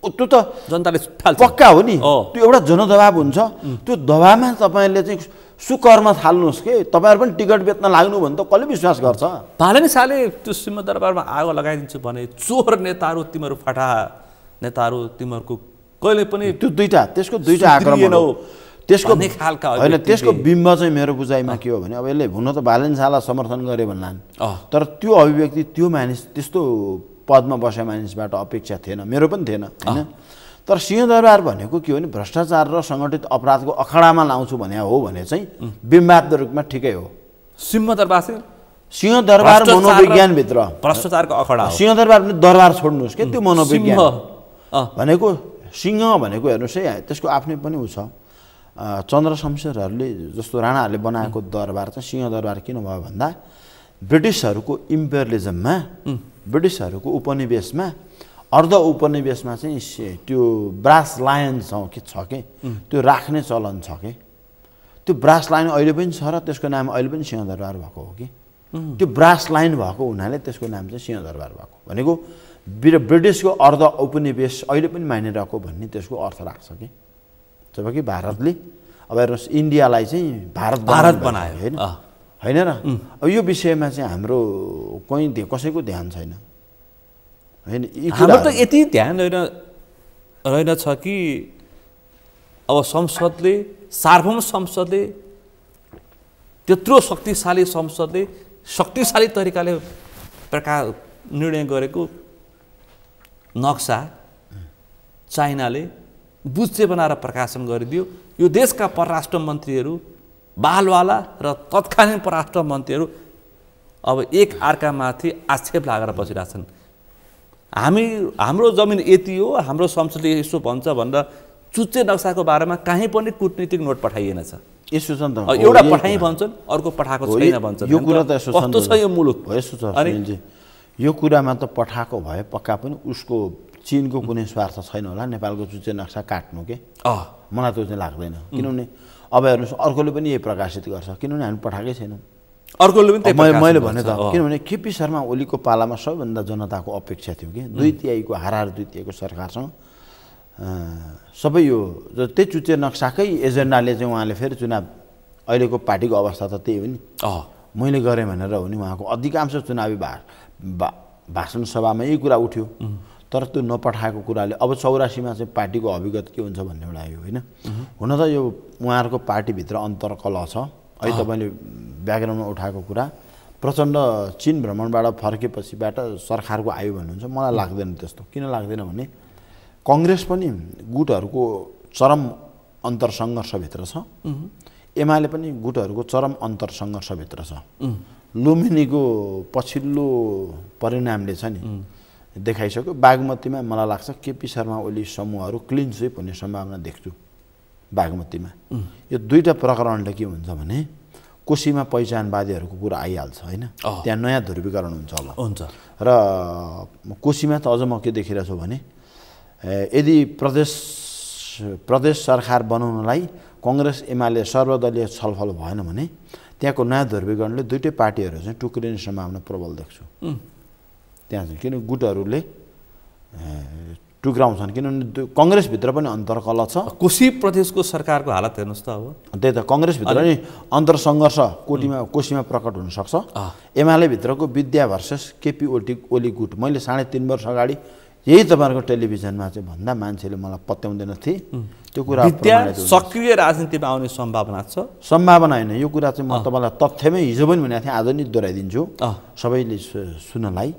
त्यो त जनताले पक्का हो नि त्यो एउटा जनदबाब हुन्छ त्यो दबाबमा तपाईँले चाहिँ सुकर्म थाल्नुहोस् के तपाईँहरू पनि टिकट बेच्न लाग्नु भने त कसले विश्वास गर्छ भालेनी साले त्यो सिंहदरबारमा आगो लगाइदिन्छु भने चोर नेताहरू तिमीहरू फटा नेताहरू तिमीहरूको कहिले पनि त्यो दुईवटा त्यसको दुईवटा आक्रमण हो त्यसको खालका होइन त्यसको बिम्ब चाहिँ मेरो बुझाइमा के हो भने अब यसले हुन त भालेनी समर्थन गरे भन्ला तर त्यो अभिव्यक्ति त्यो मानिस त्यस्तो पदमा बसे मानिसबाट अपेक्षा थिएन मेरो पनि थिएन होइन तर सिंहदरबार भनेको के हो भने भ्रष्टाचार र सङ्गठित अपराधको अखडामा लाउँछु भने हो भने चाहिँ बिम्बाद रूपमा ठिकै हो सिंहदरबार सिंहदरबार मनोविज्ञानभित्र भ्रष्टाचारको अखडा सिंहदरबार पनि दरबार छोड्नुहोस् क्या त्यो मनोविज्ञान भनेको सिंह भनेको हेर्नुहोस् है त्यसको आफ्नै पनि ऊ छ चन्द्र शमशेरहरूले जस्तो राणाहरूले बनाएको दरबार चाहिँ सिंहदरबार किन भयो भन्दा ब्रिटिसहरूको इम्पेरियलिजममा ब्रिटिसहरूको उपनिवेशमा अर्ध उपनिवेशमा चाहिँ त्यो ब्रास लायन छ कि छ कि त्यो राख्ने चलन छ कि त्यो ब्रास लाइन अहिले पनि छ र त्यसको नाम अहिले पनि सिंहदरबार भएको हो कि त्यो ब्रास लाइन भएको हुनाले त्यसको नाम चाहिँ सिंहदरबार भएको भनेको ब्रिटिसको अर्ध उपनिवेश अहिले पनि मानिरहेको भन्ने त्यसको अर्थ राख्छ कि जब कि भारतले अब हेर्नुहोस् इन्डियालाई चाहिँ भारत भारत बनायो होइन होइन र अब यो विषयमा चाहिँ हाम्रो कहीँ कसैको ध्यान छैन होइन हाम्रो त यति ध्यान रहेन रहेनछ कि अब संसदले सार्वभौम संसदले त्यत्रो शक्तिशाली संसदले शक्तिशाली तरिकाले प्रका निर्णय गरेको नक्सा चाइनाले बुच्चे बनाएर प्रकाशन गरिदियो यो देशका परराष्ट्र मन्त्रीहरू बालवाला र तत्कालीन परराष्ट्र मन्त्रीहरू अब एक अर्कामाथि आक्षेप लागेर बसिरहेछन् हामी हाम्रो जमिन यति हो हाम्रो संसदले यसो भन्छ भनेर चुच्चे नक्साको बारेमा काहीँ पनि कुटनीतिक नोट पठाइएन छ एउटा पठाइ भन्छन् अर्को पठाएको छैन भन्छन् यो कुरा त कस्तो छ यो मुलुक यो कुरामा त पठाएको भए पक्का पनि उसको चिनको कुनै स्वार्थ छैन होला नेपालको चुच्चे नक्सा काट्नु के मलाई त्यो चाहिँ लाग्दैन किनभने अब हेर्नुहोस् अर्कोले पनि यही प्रकाशित गर्छ किनभने हामी पठाएकै छैनौँ अर्कोले पनि मैले मैले भने त किनभने केपी शर्मा ओलीको पालामा सबैभन्दा जनताको अपेक्षा थियो कि दुई तिहाईको हारार दुई तिहाईको सरकारसँग सबै यो त्यही चुच्चे नक्साकै एजेन्डाले चाहिँ उहाँले फेरि चुनाव अहिलेको पार्टीको अवस्था त त्यही हो नि मैले गरेँ भनेर हो नि उहाँको अधिकांश चुनावी भा भाषण सभामा यही कुरा उठ्यो तर त्यो नपठाएको कुराले अब चौरासीमा चाहिँ पार्टीको अभिगत के हुन्छ भन्ने एउटा आयो होइन हुन त यो उहाँहरूको पार्टीभित्र कलह छ अहिले तपाईँले ब्याकग्राउन्डमा उठाएको कुरा प्रचण्ड चिन भ्रमणबाट फर्केपछिबाट सरकारको आयो भन्नुहुन्छ मलाई लाग्दैन त्यस्तो किन लाग्दैन भने कङ्ग्रेस पनि गुटहरूको चरम अन्तर सङ्घर्षभित्र छ एमाले पनि गुटहरूको चरम अन्तर सङ्घर्षभित्र छ लुम्बिनीको पछिल्लो परिणामले छ नि देखाइसक्यो बागमतीमा मलाई लाग्छ केपी शर्मा ओली समूहहरू क्लिन स्विप हुने सम्भावना देख्छु बागमतीमा यो दुईवटा प्रकरणले के हुन्छ भने कोसीमा पहिचानवादीहरूको कुरा आइहाल्छ होइन त्यहाँ नयाँ ध्रुवीकरण हुन्छ होला हुन्छ र कोसीमा त अझ म के देखिरहेको छु भने यदि प्रदेश प्रदेश सरकार बनाउनलाई कङ्ग्रेस एमाले सर्वदलीय छलफल भएन भने त्यहाँको नयाँ ध्रुवीकरणले दुइटै पार्टीहरू चाहिँ टुक्रिने सम्भावना प्रबल देख्छु त्यहाँ छन् किन गुटहरूले टुक्राउँछन् किनभने कङ्ग्रेसभित्र पनि अन्तर्कल छ कोशी प्रदेशको सरकारको हालत हेर्नुहोस् त अब त्यही त कङ्ग्रेसभित्र नि अन्तरसङ्घर्ष कोटीमा कोशीमा प्रकट हुनसक्छ एमालेभित्रको विद्या भर्सेस केपी ओटी ओली गुट मैले साढे तिन वर्ष अगाडि यही तपाईँहरूको टेलिभिजनमा चाहिँ भन्दा मान्छेले मलाई पत्याउँदैन थिएँ त्यो कुरा विद्या सक्रिय राजनीतिमा आउने सम्भावना छ सम्भावना होइन यो कुरा चाहिँ म तपाईँलाई तथ्यमै हिजो पनि भनेको थिएँ आज नै दोहोऱ्याइदिन्छु सबैले सुन्नलाई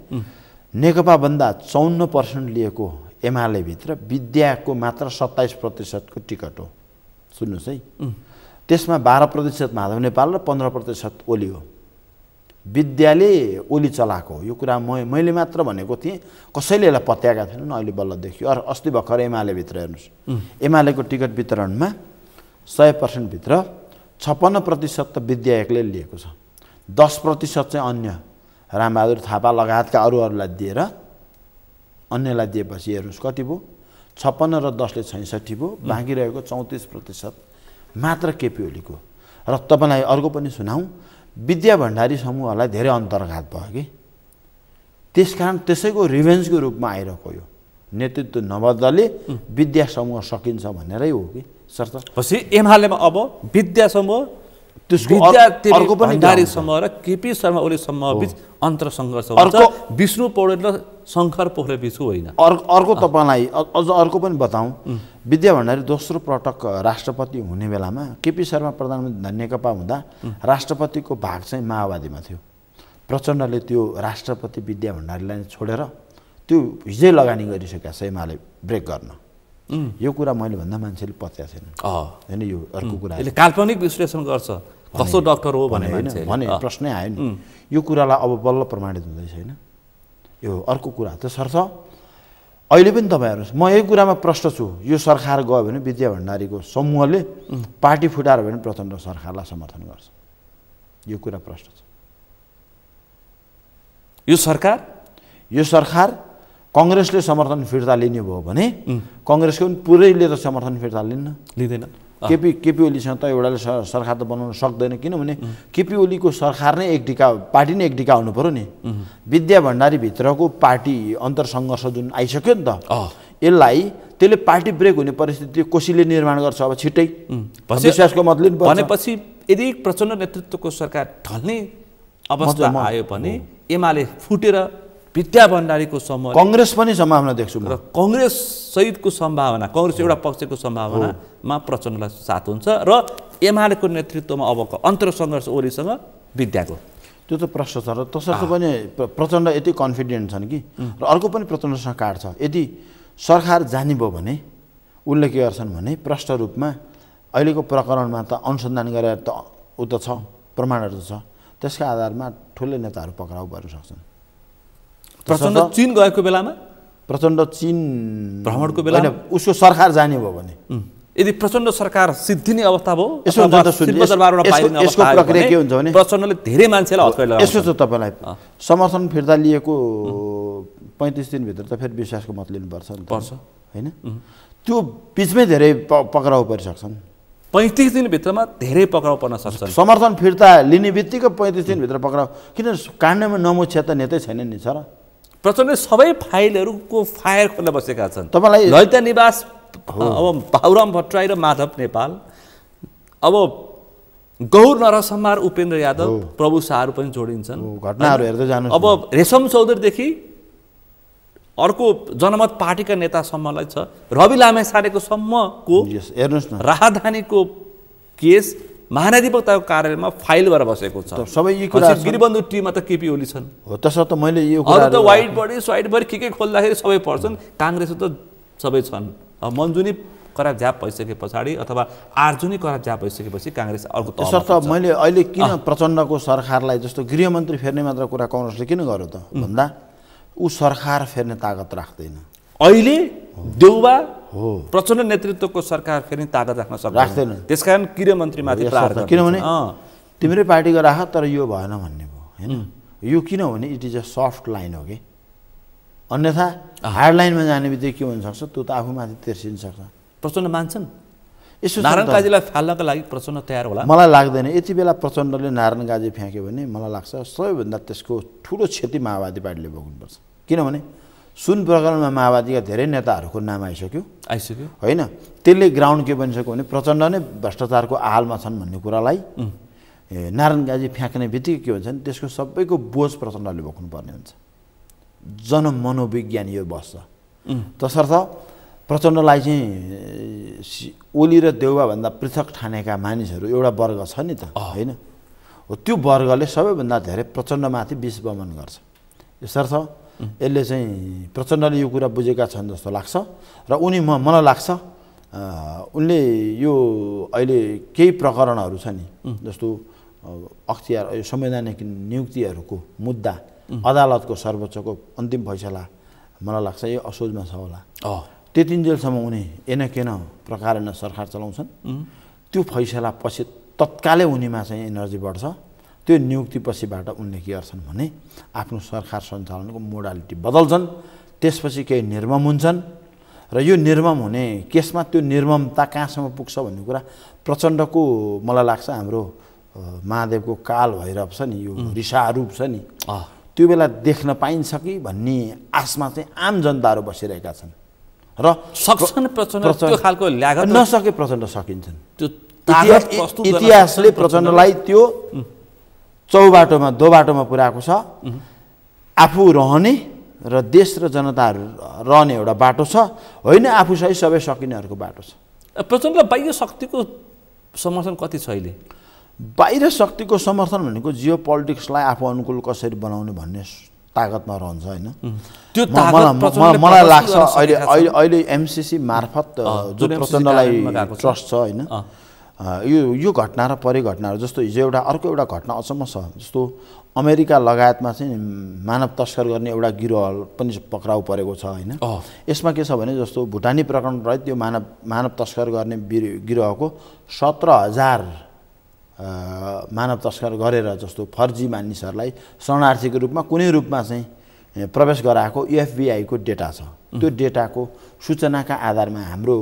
नेकपाभन्दा चौन्न पर्सेन्ट लिएको एमालेभित्र विद्याको मात्र सत्ताइस प्रतिशतको टिकट हो सुन्नुहोस् है त्यसमा बाह्र प्रतिशत माधव नेपाल र पन्ध्र प्रतिशत ओली हो विद्याले ओली चलाएको यो कुरा म मैले मात्र भनेको थिएँ कसैले यसलाई पत्याएका थिएनन् अहिले बल्ल देखियो अरू अस्ति भर्खर एमालेभित्र हेर्नुहोस् एमालेको टिकट वितरणमा सय पर्सेन्टभित्र छप्पन्न प्रतिशत त विद्या एक्लै लिएको छ दस प्रतिशत चाहिँ अन्य रामबहादुर थापा लगायतका अरूहरूलाई दिएर अन्यलाई दिएपछि हेर्नुहोस् कति भयो छप्पन्न र दसले छैसठी भयो बाँकी रहेको चौतिस प्रतिशत मात्र केपी ओलीको र तपाईँलाई अर्को पनि सुनाऊ विद्या भण्डारी समूहलाई धेरै अन्तर्घात भयो कि त्यस कारण त्यसैको रिभेन्जको रूपमा आइरहेको यो नेतृत्व नबद्धले विद्या समूह सकिन्छ भनेरै हो कि सर पछि एमालेमा अब विद्या समूह त्यसको अर्को पनि भण्डारीसम्म र केपी शर्मा ओलीसम्म बिच अन्तर सङ्घर्ष अर्को विष्णु पौडेल र शङ्कर पोखरेल बिच होइन अर्को अर्को तपाईँलाई अझ अर्को पनि बताउँ विद्या भण्डारी दोस्रो पटक राष्ट्रपति हुने बेलामा केपी शर्मा प्रधानमन्त्री नेकपा हुँदा राष्ट्रपतिको भाग चाहिँ माओवादीमा थियो प्रचण्डले त्यो राष्ट्रपति विद्या भण्डारीलाई छोडेर त्यो हिजै लगानी गरिसकेका छ एमाले ब्रेक गर्न यो कुरा मैले भन्दा मान्छेले पत्या छैन होइन यो अर्को कुरा काल्पनिक विश्लेषण गर्छ कस्तो डक्टर हो भने भने प्रश्नै आयो नि यो कुरालाई अब बल्ल प्रमाणित हुँदैछ होइन यो अर्को कुरा त सर अहिले पनि तपाईँ म यही कुरामा प्रश्न छु यो सरकार गयो भने विद्या भण्डारीको समूहले पार्टी फुटाएर भने प्रचण्ड सरकारलाई समर्थन गर्छ यो कुरा प्रश्न छ यो सरकार यो सरकार कङ्ग्रेसले समर्थन फिर्ता लिने भयो भने कङ्ग्रेसको पनि पुरैले त समर्थन फिर्ता लिन्न लिँदैन केपी केपी ओलीसँग त एउटाले सरकार त बनाउन सक्दैन किनभने केपी ओलीको सरकार नै एक ढिका पार्टी नै एक ढिका हुनु पऱ्यो नि विद्या भण्डारीभित्रको पार्टी अन्तरसङ्घर्ष जुन आइसक्यो नि त यसलाई त्यसले पार्टी ब्रेक हुने परिस्थिति कसैले निर्माण गर्छ अब छिट्टै विश्वासको मतले भनेपछि यदि प्रचण्ड नेतृत्वको सरकार ढल्ने अवस्था आयो भने एमाले फुटेर विद्या भण्डारीको समूह कङ्ग्रेस पनि सम्भावना देख्छु र कङ्ग्रेस सहितको सम्भावना कङ्ग्रेस एउटा पक्षको सम्भावनामा प्रचण्डलाई साथ हुन्छ र एमालेको नेतृत्वमा अबको अन्तर सङ्घर्ष ओलीसँग विद्याको त्यो त प्रश्न छ र तसर्थ पनि प्रचण्ड यति कन्फिडेन्ट छन् कि र अर्को पनि प्रचण्डसँग काट छ यदि सरकार जानिभयो भने उनले के गर्छन् भने प्रष्ट रूपमा अहिलेको प्रकरणमा त अनुसन्धान गरेर त ऊ त छ प्रमाणहरू त छ त्यसका आधारमा ठुलै नेताहरू पक्राउ गर्न सक्छन् प्रचण्ड चिन गएको बेलामा प्रचण्ड चिन भ्रमणको बेला उसको सरकार जाने भयो भने यदि प्रचण्ड सरकार सिद्धिने अवस्था भयो प्रक्रिया के हुन्छ भने प्रचण्डले धेरै मान्छेलाई यसो छ तपाईँलाई समर्थन फिर्ता लिएको पैँतिस दिनभित्र त फेरि विश्वासको मत लिनुपर्छ पर्छ होइन त्यो बिचमै धेरै पक्राउ परिसक्छन् पैँतिस दिनभित्रमा धेरै पक्राउ पर्न सक्छ समर्थन फिर्ता लिने बित्तिकै पैँतिस दिनभित्र पक्राउ किन काण्डमा नमुछ्या त नेतै छैन नि सर प्रचण्ड सबै फाइलहरूको फायर खोल्न बसेका छन् तपाईँलाई ललिता निवास अब भाउराम भट्टराई र माधव नेपाल अब गौर नरसम्हार उपेन्द्र यादव प्रभु शाहहरू पनि जोडिन्छन् घटनाहरू हेर्दै जानु अब रेशम चौधरीदेखि अर्को जनमत पार्टीका नेतासम्मलाई छ रवि लामे सम्मको हेर्नुहोस् न राहदानीको केस महानिधिवक्ताको कार्यालयमा फाइल भएर बसेको छ सबै यी कुरा गिरिबन्धु टिममा त केपी ओली छन् हो तसर्थ मैले यो अरू त वाइट बडी स्वाइट बडी के के खोल्दाखेरि सबै पर्छन् काङ्ग्रेस त सबै छन् मन्जुनी कराब ज्याप भइसके पछाडि अथवा आर्जुनी कराब ज्याप भइसकेपछि काङ्ग्रेस अर्को तसर्थ मैले अहिले किन प्रचण्डको सरकारलाई जस्तो गृहमन्त्री फेर्ने मात्र कुरा कङ्ग्रेसले किन गर्यो त भन्दा ऊ सरकार फेर्ने तागत राख्दैन अहिले देउबा हो प्रचण्ड नेतृत्वको सरकार फेरि तागत राख्न सक्छ राख्दैन त्यस कारण किनभने तिम्रै पार्टीको राख तर यो भएन भन्ने भयो होइन यो किनभने it is a soft line हो कि अन्यथा हार्ड लाइनमा जाने बित्तिकै के हुनसक्छ त्यो त आफूमाथि तेर्सिन सक्छ प्रचण्ड मान्छन् यसो नारायण गाजीलाई फाल्नको लागि प्रचण्ड तयार होला मलाई लाग्दैन यति बेला प्रचण्डले नारायण गाजी फ्याँक्यो भने मलाई लाग्छ सबैभन्दा त्यसको ठुलो क्षति माओवादी पार्टीले भोग्नुपर्छ किनभने सुन प्रकरणमा माओवादीका धेरै नेताहरूको नाम आइसक्यो आइसक्यो होइन त्यसले ग्राउन्ड के बनिसक्यो भने प्रचण्ड नै भ्रष्टाचारको आहालमा छन् भन्ने कुरालाई नारायण गाजी फ्याँक्ने बित्तिकै के हुन्छ भने त्यसको सबैको बोझ प्रचण्डले बोक्नुपर्ने हुन्छ जनमनोविज्ञान यो बस्छ तसर्थ प्रचण्डलाई चाहिँ ओली र देउवाभन्दा पृथक ठानेका मानिसहरू एउटा वर्ग छ नि त होइन हो त्यो वर्गले सबैभन्दा धेरै प्रचण्डमाथि विष गर्छ यसर्थ यसले चाहिँ प्रचण्डले यो कुरा बुझेका छन् जस्तो लाग्छ र उनी म मलाई लाग्छ उनले यो अहिले केही प्रकरणहरू छ नि जस्तो अख्तियार यो संवैधानिक नियुक्तिहरूको मुद्दा अदालतको सर्वोच्चको अन्तिम फैसला मलाई लाग्छ यो असोजमा छ होला त्यतिन्जेलसम्म उनी एन केन प्रकारले सरकार चलाउँछन् त्यो फैसला पछि तत्कालै उनीमा चाहिँ एनर्जी बढ्छ त्यो नियुक्तिपछिबाट उनले के गर्छन् भने आफ्नो सरकार सञ्चालनको मोडालिटी बदल्छन् त्यसपछि केही निर्मम हुन्छन् र यो निर्मम हुने केसमा त्यो निर्ममता कहाँसम्म पुग्छ भन्ने कुरा प्रचण्डको मलाई लाग्छ हाम्रो महादेवको काल भैरव छ नि यो रिसारूप छ नि त्यो बेला देख्न पाइन्छ कि भन्ने आशमा चाहिँ आम जनताहरू बसिरहेका छन् र सक्छन् प्रचण्ड नसके प्रचण्ड सकिन्छन् त्यो इतिहासले प्रचण्डलाई त्यो चौ बाटोमा दो बाटोमा पुऱ्याएको छ आफू रहने र देश र जनताहरू रहने एउटा बाटो छ होइन आफू आफूसहित सबै सकिनेहरूको बाटो छ प्रचण्ड बाह्य शक्तिको समर्थन कति छ अहिले बाहिर शक्तिको समर्थन भनेको जियो पोलिटिक्सलाई आफू अनुकूल कसरी बनाउने भन्ने तागतमा रहन्छ होइन त्यो मलाई लाग्छ अहिले अहिले अहिले एमसिसी मार्फत जो प्रचण्डलाई ट्रस्ट छ होइन यो यो घटना र परिघटनाहरू जस्तो हिजो एउटा अर्को एउटा घटना अचम्म छ जस्तो अमेरिका लगायतमा चाहिँ मानव तस्कर गर्ने एउटा गिरोह पनि पक्राउ परेको छ होइन यसमा के छ भने जस्तो भुटानी प्रकरण रहित त्यो मानव मानव तस्कर गर्ने गिरोहको सत्र हजार मानव तस्कर गरेर जस्तो फर्जी मानिसहरूलाई शरणार्थीको रूपमा कुनै रूपमा चाहिँ प्रवेश गराएको एफबिआईको डेटा छ त्यो डेटाको सूचनाका आधारमा हाम्रो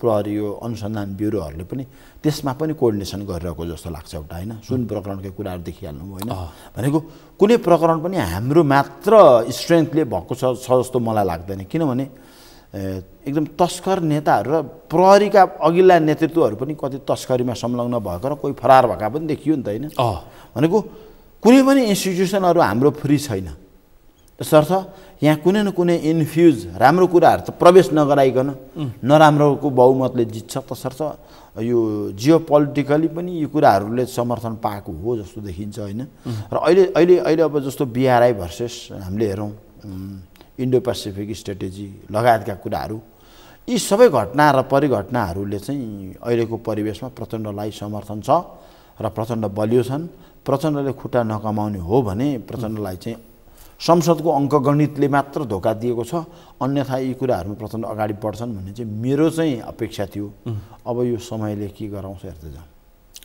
प्रहरी यो अनुसन्धान ब्युरोहरूले पनि त्यसमा पनि कोअर्डिनेसन गरिरहेको जस्तो लाग्छ एउटा होइन सुन प्रकरणकै कुराहरू देखिहाल्नु होइन भनेको कुनै प्रकरण पनि हाम्रो मात्र स्ट्रेन्थले भएको छ छ जस्तो मलाई लाग्दैन किनभने एकदम तस्कर नेताहरू र प्रहरीका अघिल्ला नेतृत्वहरू पनि कति तस्करीमा संलग्न भएको र कोही फरार भएका पनि देखियो नि त होइन भनेको कुनै पनि इन्स्टिट्युसनहरू हाम्रो फ्री छैन त्यसर्थ यहाँ कुनै न कुनै इन्फ्युज राम्रो कुराहरू त प्रवेश नगराइकन नराम्रोको बहुमतले जित्छ तसर्थ यो जियो पोलिटिकली पनि यो कुराहरूले समर्थन पाएको हो जस्तो देखिन्छ होइन र अहिले अहिले अहिले अब जस्तो बिआरआई भर्सेस हामीले हेरौँ इन्डो पेसिफिक स्ट्रेटेजी लगायतका कुराहरू यी सबै घटना र परिघटनाहरूले चाहिँ अहिलेको परिवेशमा प्रचण्डलाई समर्थन छ र प्रचण्ड बलियो छन् प्रचण्डले खुट्टा नकमाउने हो भने प्रचण्डलाई चाहिँ संसदको अङ्कगणितले मात्र धोका दिएको छ अन्यथा यी कुराहरूमा प्रचण्ड अगाडि बढ्छन् भन्ने चाहिँ मेरो चाहिँ अपेक्षा थियो अब यो समयले के गराउँछ हेर्दै जाउँ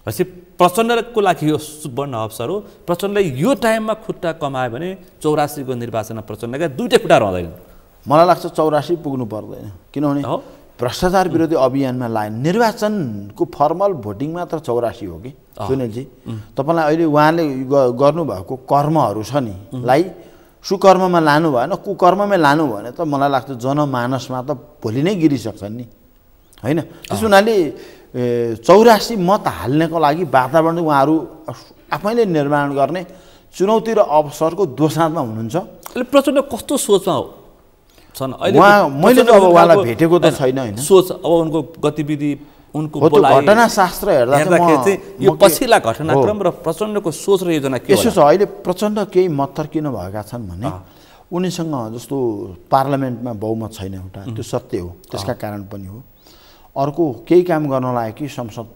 भनेपछि प्रचण्डको लागि यो सुवर्ण अवसर हो प्रचण्डले यो टाइममा खुट्टा कमायो भने चौरासीको निर्वाचनमा प्रचण्डका दुइटै खुट्टा रहँदैनन् मलाई लाग्छ चौरासी पुग्नु पर्दैन किनभने भ्रष्टाचार विरोधी अभियानमा लाए निर्वाचनको फर्मल भोटिङ मात्र चौरासी हो कि सुनिलजी तपाईँलाई अहिले उहाँले गर्नुभएको कर्महरू छ नि लाई सुकर्ममा लानु भएन कुकर्ममै लानु भने त मलाई लाग्छ जनमानसमा त भोलि नै गिरिसक्छन् नि होइन त्यस हुनाले चौरासी मत हाल्नको लागि वातावरण उहाँहरू आफैले निर्माण गर्ने चुनौती र अवसरको दोसाँतमा हुनुहुन्छ अहिले प्रचण्ड कस्तो सोचमा हो छन् अहिले मैले त अब उहाँलाई भेटेको त छैन होइन सोच अब उनको गतिविधि उनको घटनाशास्त्र हेर्दा चाहिँ यो पछिल्ला घटनाक्रम र प्रचण्डको सोच र योजना के यसो छ अहिले प्रचण्ड केही किन भएका छन् भने उनीसँग जस्तो पार्लियामेन्टमा बहुमत छैन एउटा त्यो सत्य हो त्यसका कारण पनि हो अर्को केही काम गर्न लाग्यो कि संसद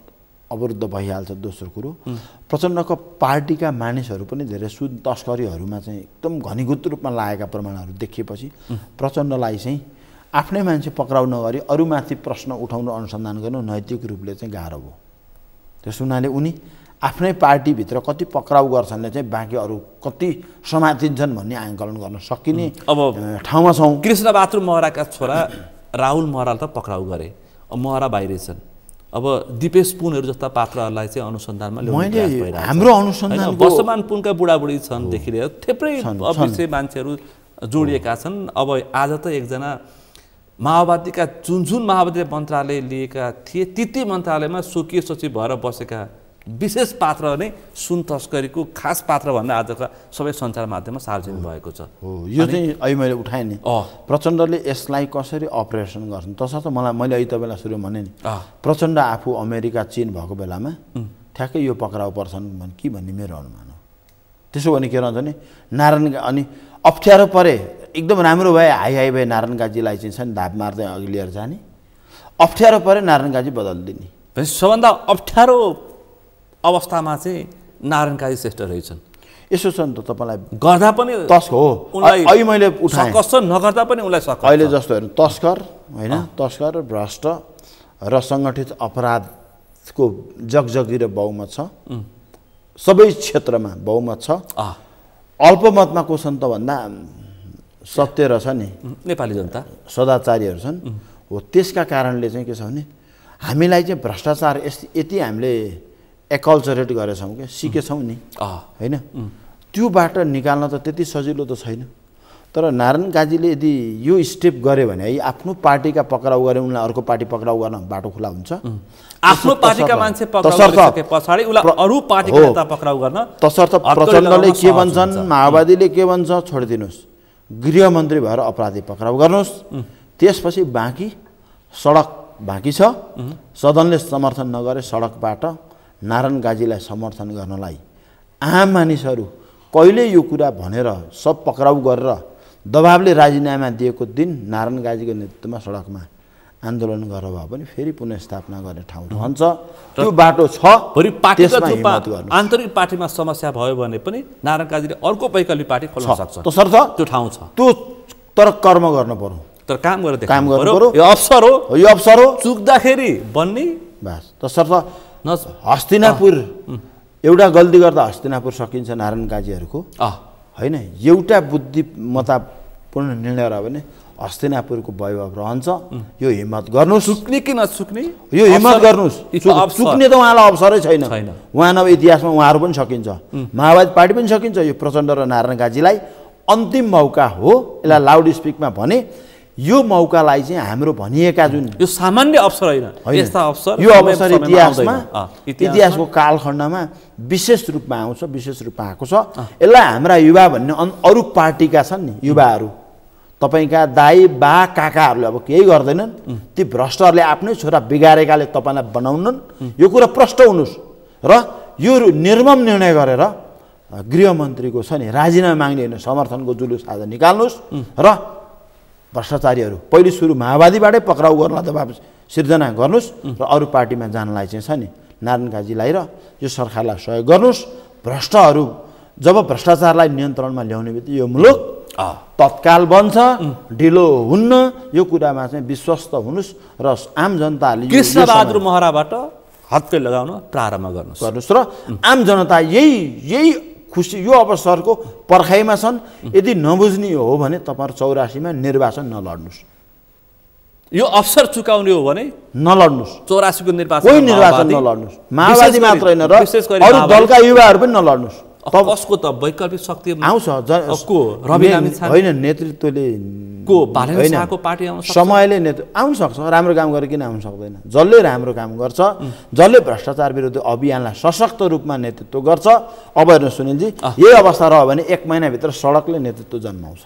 अवरुद्ध भइहाल्छ दोस्रो कुरो प्रचण्डको पार्टीका मानिसहरू पनि धेरै सुन तस्करीहरूमा चाहिँ एकदम घनीगुत रूपमा लागेका प्रमाणहरू देखिएपछि प्रचण्डलाई चाहिँ आफ्नै मान्छे पक्राउ नगरी अरूमाथि प्रश्न उठाउनु अनुसन्धान गर्नु नैतिक रूपले चाहिँ गाह्रो भयो त्यस हुनाले उनी आफ्नै पार्टीभित्र कति पक्राउ गर्छन्ले चाहिँ बाँकी अरू कति समातिन्छन् भन्ने आङ्कलन गर्न सकिने अब ठाउँमा छौँ कृष्ण बहादुर महराका छोरा राहुल महराल त पक्राउ गरे महरा छन् अब दिपेश पुनहरू जस्ता पात्रहरूलाई चाहिँ अनुसन्धानमा मैले हाम्रो अनुसन्धान वर्षमान पुनका बुढाबुढी छन् देखि लिएर थुप्रै विषय मान्छेहरू जोडिएका छन् अब आज त एकजना माओवादीका जुन जुन माओवादी मन्त्रालय लिएका थिए ती ती मन्त्रालयमा स्वकीय सचिव भएर बसेका विशेष पात्र नै सुन तस्करीको खास पात्र भन्दा आजका सबै सञ्चार माध्यममा सार्वजनिक भएको छ यो चाहिँ अहिले मैले उठाएँ नि प्रचण्डले यसलाई कसरी अपरेसन गर्छन् तसर्थ मलाई मैले अहिले तपाईँलाई सुरु भने नि प्रचण्ड आफू अमेरिका चिन भएको बेलामा ठ्याक्कै यो पक्राउ पर्छन् भने कि भन्ने मेरो अनुमान हो त्यसो भने के रहन्छ भने नारायण अनि अप्ठ्यारो परे एकदम राम्रो भए हाई हाई भए नारायण काजीलाई चाहिँ धाप मार्दै अघि लिएर जाने अप्ठ्यारो परे नारायण काजी बदलिदिने सबभन्दा अप्ठ्यारो अवस्थामा चाहिँ नारायण गाजी श्रेष्ठ रहेछन् यसो छ नि त तपाईँलाई गर्दा पनि तस्क हो अहिले मैले उठाएँ कस्तो नगर्दा पनि उसलाई सक अहिले जस्तो हेर्नु तस्कर होइन तस्कर भ्रष्ट र सङ्गठित अपराधको जगजगी र बहुमत छ सबै क्षेत्रमा बहुमत छ अल्पमतमा को छन् त भन्दा सत्य रहेछ नि नेपाली जनता सदाचारीहरू छन् हो त्यसका कारणले चाहिँ के छ भने हामीलाई चाहिँ भ्रष्टाचार यस यति हामीले एकल्चरेट गरेछौँ क्या सिकेछौँ नि होइन त्योबाट निकाल्न त त्यति सजिलो त छैन तर नारायण काजीले यदि यो स्टेप गर्यो भने है आफ्नो पार्टीका पक्राउ गरे उनलाई अर्को पार्टी पक्राउ गर्न बाटो खुला हुन्छ आफ्नो पार्टीका मान्छे अरू पक्राउ गर्न तसर्थ प्रचण्डले के भन्छन् माओवादीले के भन्छ छोडिदिनुहोस् गृहमन्त्री भएर अपराधी पक्राउ गर्नुहोस् त्यसपछि बाँकी सडक बाँकी छ सदनले समर्थन नगरे सडकबाट नारायण गाजीलाई समर्थन गर्नलाई आम मानिसहरू कहिले यो कुरा भनेर सब पक्राउ गरेर दबाबले राजीनामा दिएको दिन नारायण गाजीको नेतृत्वमा सडकमा आन्दोलन गरेर भए पनि फेरि पुनस्थापना गर्ने ठाउँ रहन्छ त्यो बाटो छ आन्तरिक पार्टीमा समस्या भयो भने पनि नारायण काजीले अर्को वैकल्पिक पार्टी खोल्न सक्छ तसर्थ त्यो ठाउँ छ त्यो तर कर्म गर्नु पर्यो तर काम गरेर काम गर्नु पर्यो यो अवसर हो यो अवसर हो चुक्दाखेरि बन्ने बास तसर्थ न हस्तिनापुर एउटा गल्ती गर्दा हस्तिनापुर सकिन्छ नारायण काजीहरूको होइन एउटा बुद्धिमतापूर्ण निर्णय रह्यो भने हस्तिनापुरको वैभव रहन्छ यो हिम्मत गर्नुहोस् सुक्ने कि नसुक्ने यो हिम्मत गर्नुहोस् सुक्ने त उहाँलाई अवसरै छैन उहाँ नभए इतिहासमा उहाँहरू पनि सकिन्छ माओवादी पार्टी पनि सकिन्छ यो प्रचण्ड र नारायण काजीलाई अन्तिम मौका हो यसलाई लाउड स्पिकमा भने यो मौकालाई चाहिँ हाम्रो भनिएका जुन यो सामान्य अवसर होइन यो अवसर इतिहासमा इतिहासको कालखण्डमा विशेष रूपमा आउँछ विशेष रूपमा आएको छ यसलाई हाम्रा युवा भन्ने अरू पार्टीका छन् नि युवाहरू तपाईँका दाई बा काकाहरूले अब केही गर्दैनन् ती भ्रष्टहरूले आफ्नै छोरा बिगारेकाले तपाईँलाई बनाउनन् यो कुरा प्रष्ट हुनुहोस् र यो निर्मम निर्णय गरेर गृहमन्त्रीको छ नि राजीनामा माग्ने होइन समर्थनको जुलुस आज निकाल्नुहोस् र भ्रष्टाचारीहरू पहिले सुरु माओवादीबाटै पक्राउ गर्न दबाब सिर्जना गर्नुहोस् र अरू पार्टीमा जानलाई चाहिँ छ नि नारायण काजीलाई र यो सरकारलाई सहयोग गर्नुहोस् भ्रष्टहरू जब भ्रष्टाचारलाई नियन्त्रणमा ल्याउने बित्तिकै यो मुलुक तत्काल बन्छ ढिलो हुन्न यो कुरामा चाहिँ विश्वस्त हुनुहोस् र आम जनताले कृष्णबहादुर महराबाट हत्कै लगाउन प्रारम्भ गर्नुहोस् गर्नुहोस् र आम जनता यही यही खुसी यो अवसरको पर्खाइमा छन् यदि नबुझ्ने हो भने तपाईँहरू चौरासीमा निर्वाचन नलड्नुहोस् यो अवसर चुकाउने हो भने नलड्नुहोस् चौरासीको निर्वाचन कोही निर्वाचन नलड्नुहोस् माओवादी मात्र होइन र दलका युवाहरू पनि नलड्नुहोस् कसको त वैकल्पिक शक्ति आउँछ होइन नेतृत्वले पार्टी समयले नेतृत्व आउनु सक्छ राम्रो काम गरेर किन आउनु सक्दैन जसले राम्रो काम गर्छ जसले भ्रष्टाचार विरुद्ध अभियानलाई सशक्त रूपमा नेतृत्व गर्छ अब हेर्नु सुनिलजी यही अवस्था रह्यो भने एक महिनाभित्र सडकले नेतृत्व जन्माउँछ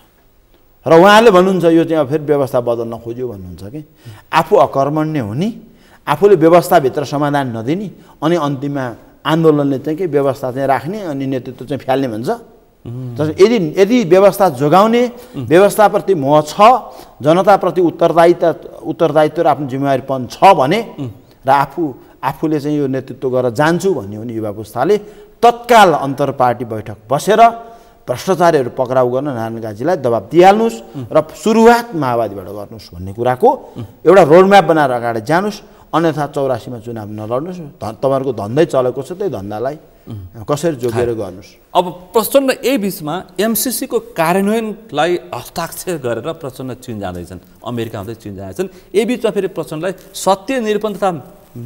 र उहाँले भन्नुहुन्छ यो चाहिँ अब फेरि व्यवस्था बदल्न खोज्यो भन्नुहुन्छ कि आफू अकर्मण्य हुने आफूले व्यवस्थाभित्र समाधान नदिने अनि अन्तिममा आन्दोलनले चाहिँ के व्यवस्था चाहिँ राख्ने अनि नेतृत्व चाहिँ फ्याल्ने भन्छ जस यदि यदि व्यवस्था जोगाउने व्यवस्थाप्रति मोह छ जनताप्रति उत्तरदायित्व उत्तरदायित्व र आफ्नो जिम्मेवारीपन छ भने र आफू आफूले चाहिँ यो नेतृत्व गरेर जान्छु भन्यो भने युवा पुस्ताले तत्काल अन्तर पार्टी बैठक बसेर भ्रष्टाचारीहरू पक्राउ गर्न नारायण गाजीलाई दबाब दिइहाल्नुहोस् र सुरुवात माओवादीबाट गर्नुहोस् भन्ने कुराको एउटा रोडम्याप बनाएर अगाडि जानुहोस् अन्यथा चौरासीमा चुनाव नलड्नुहोस् धन तपाईँहरूको धन्दै चलेको छ त्यही धन्दालाई कसरी जोगेर गर्नुहोस् अब प्रचण्ड यही बिचमा एमसिसीको कार्यान्वयनलाई हस्ताक्षर गरेर प्रचण्ड चिन जाँदैछन् अमेरिका हुँदै चिन जाँदैछन् यही बिचमा फेरि प्रचण्डलाई सत्य निरूपण तथा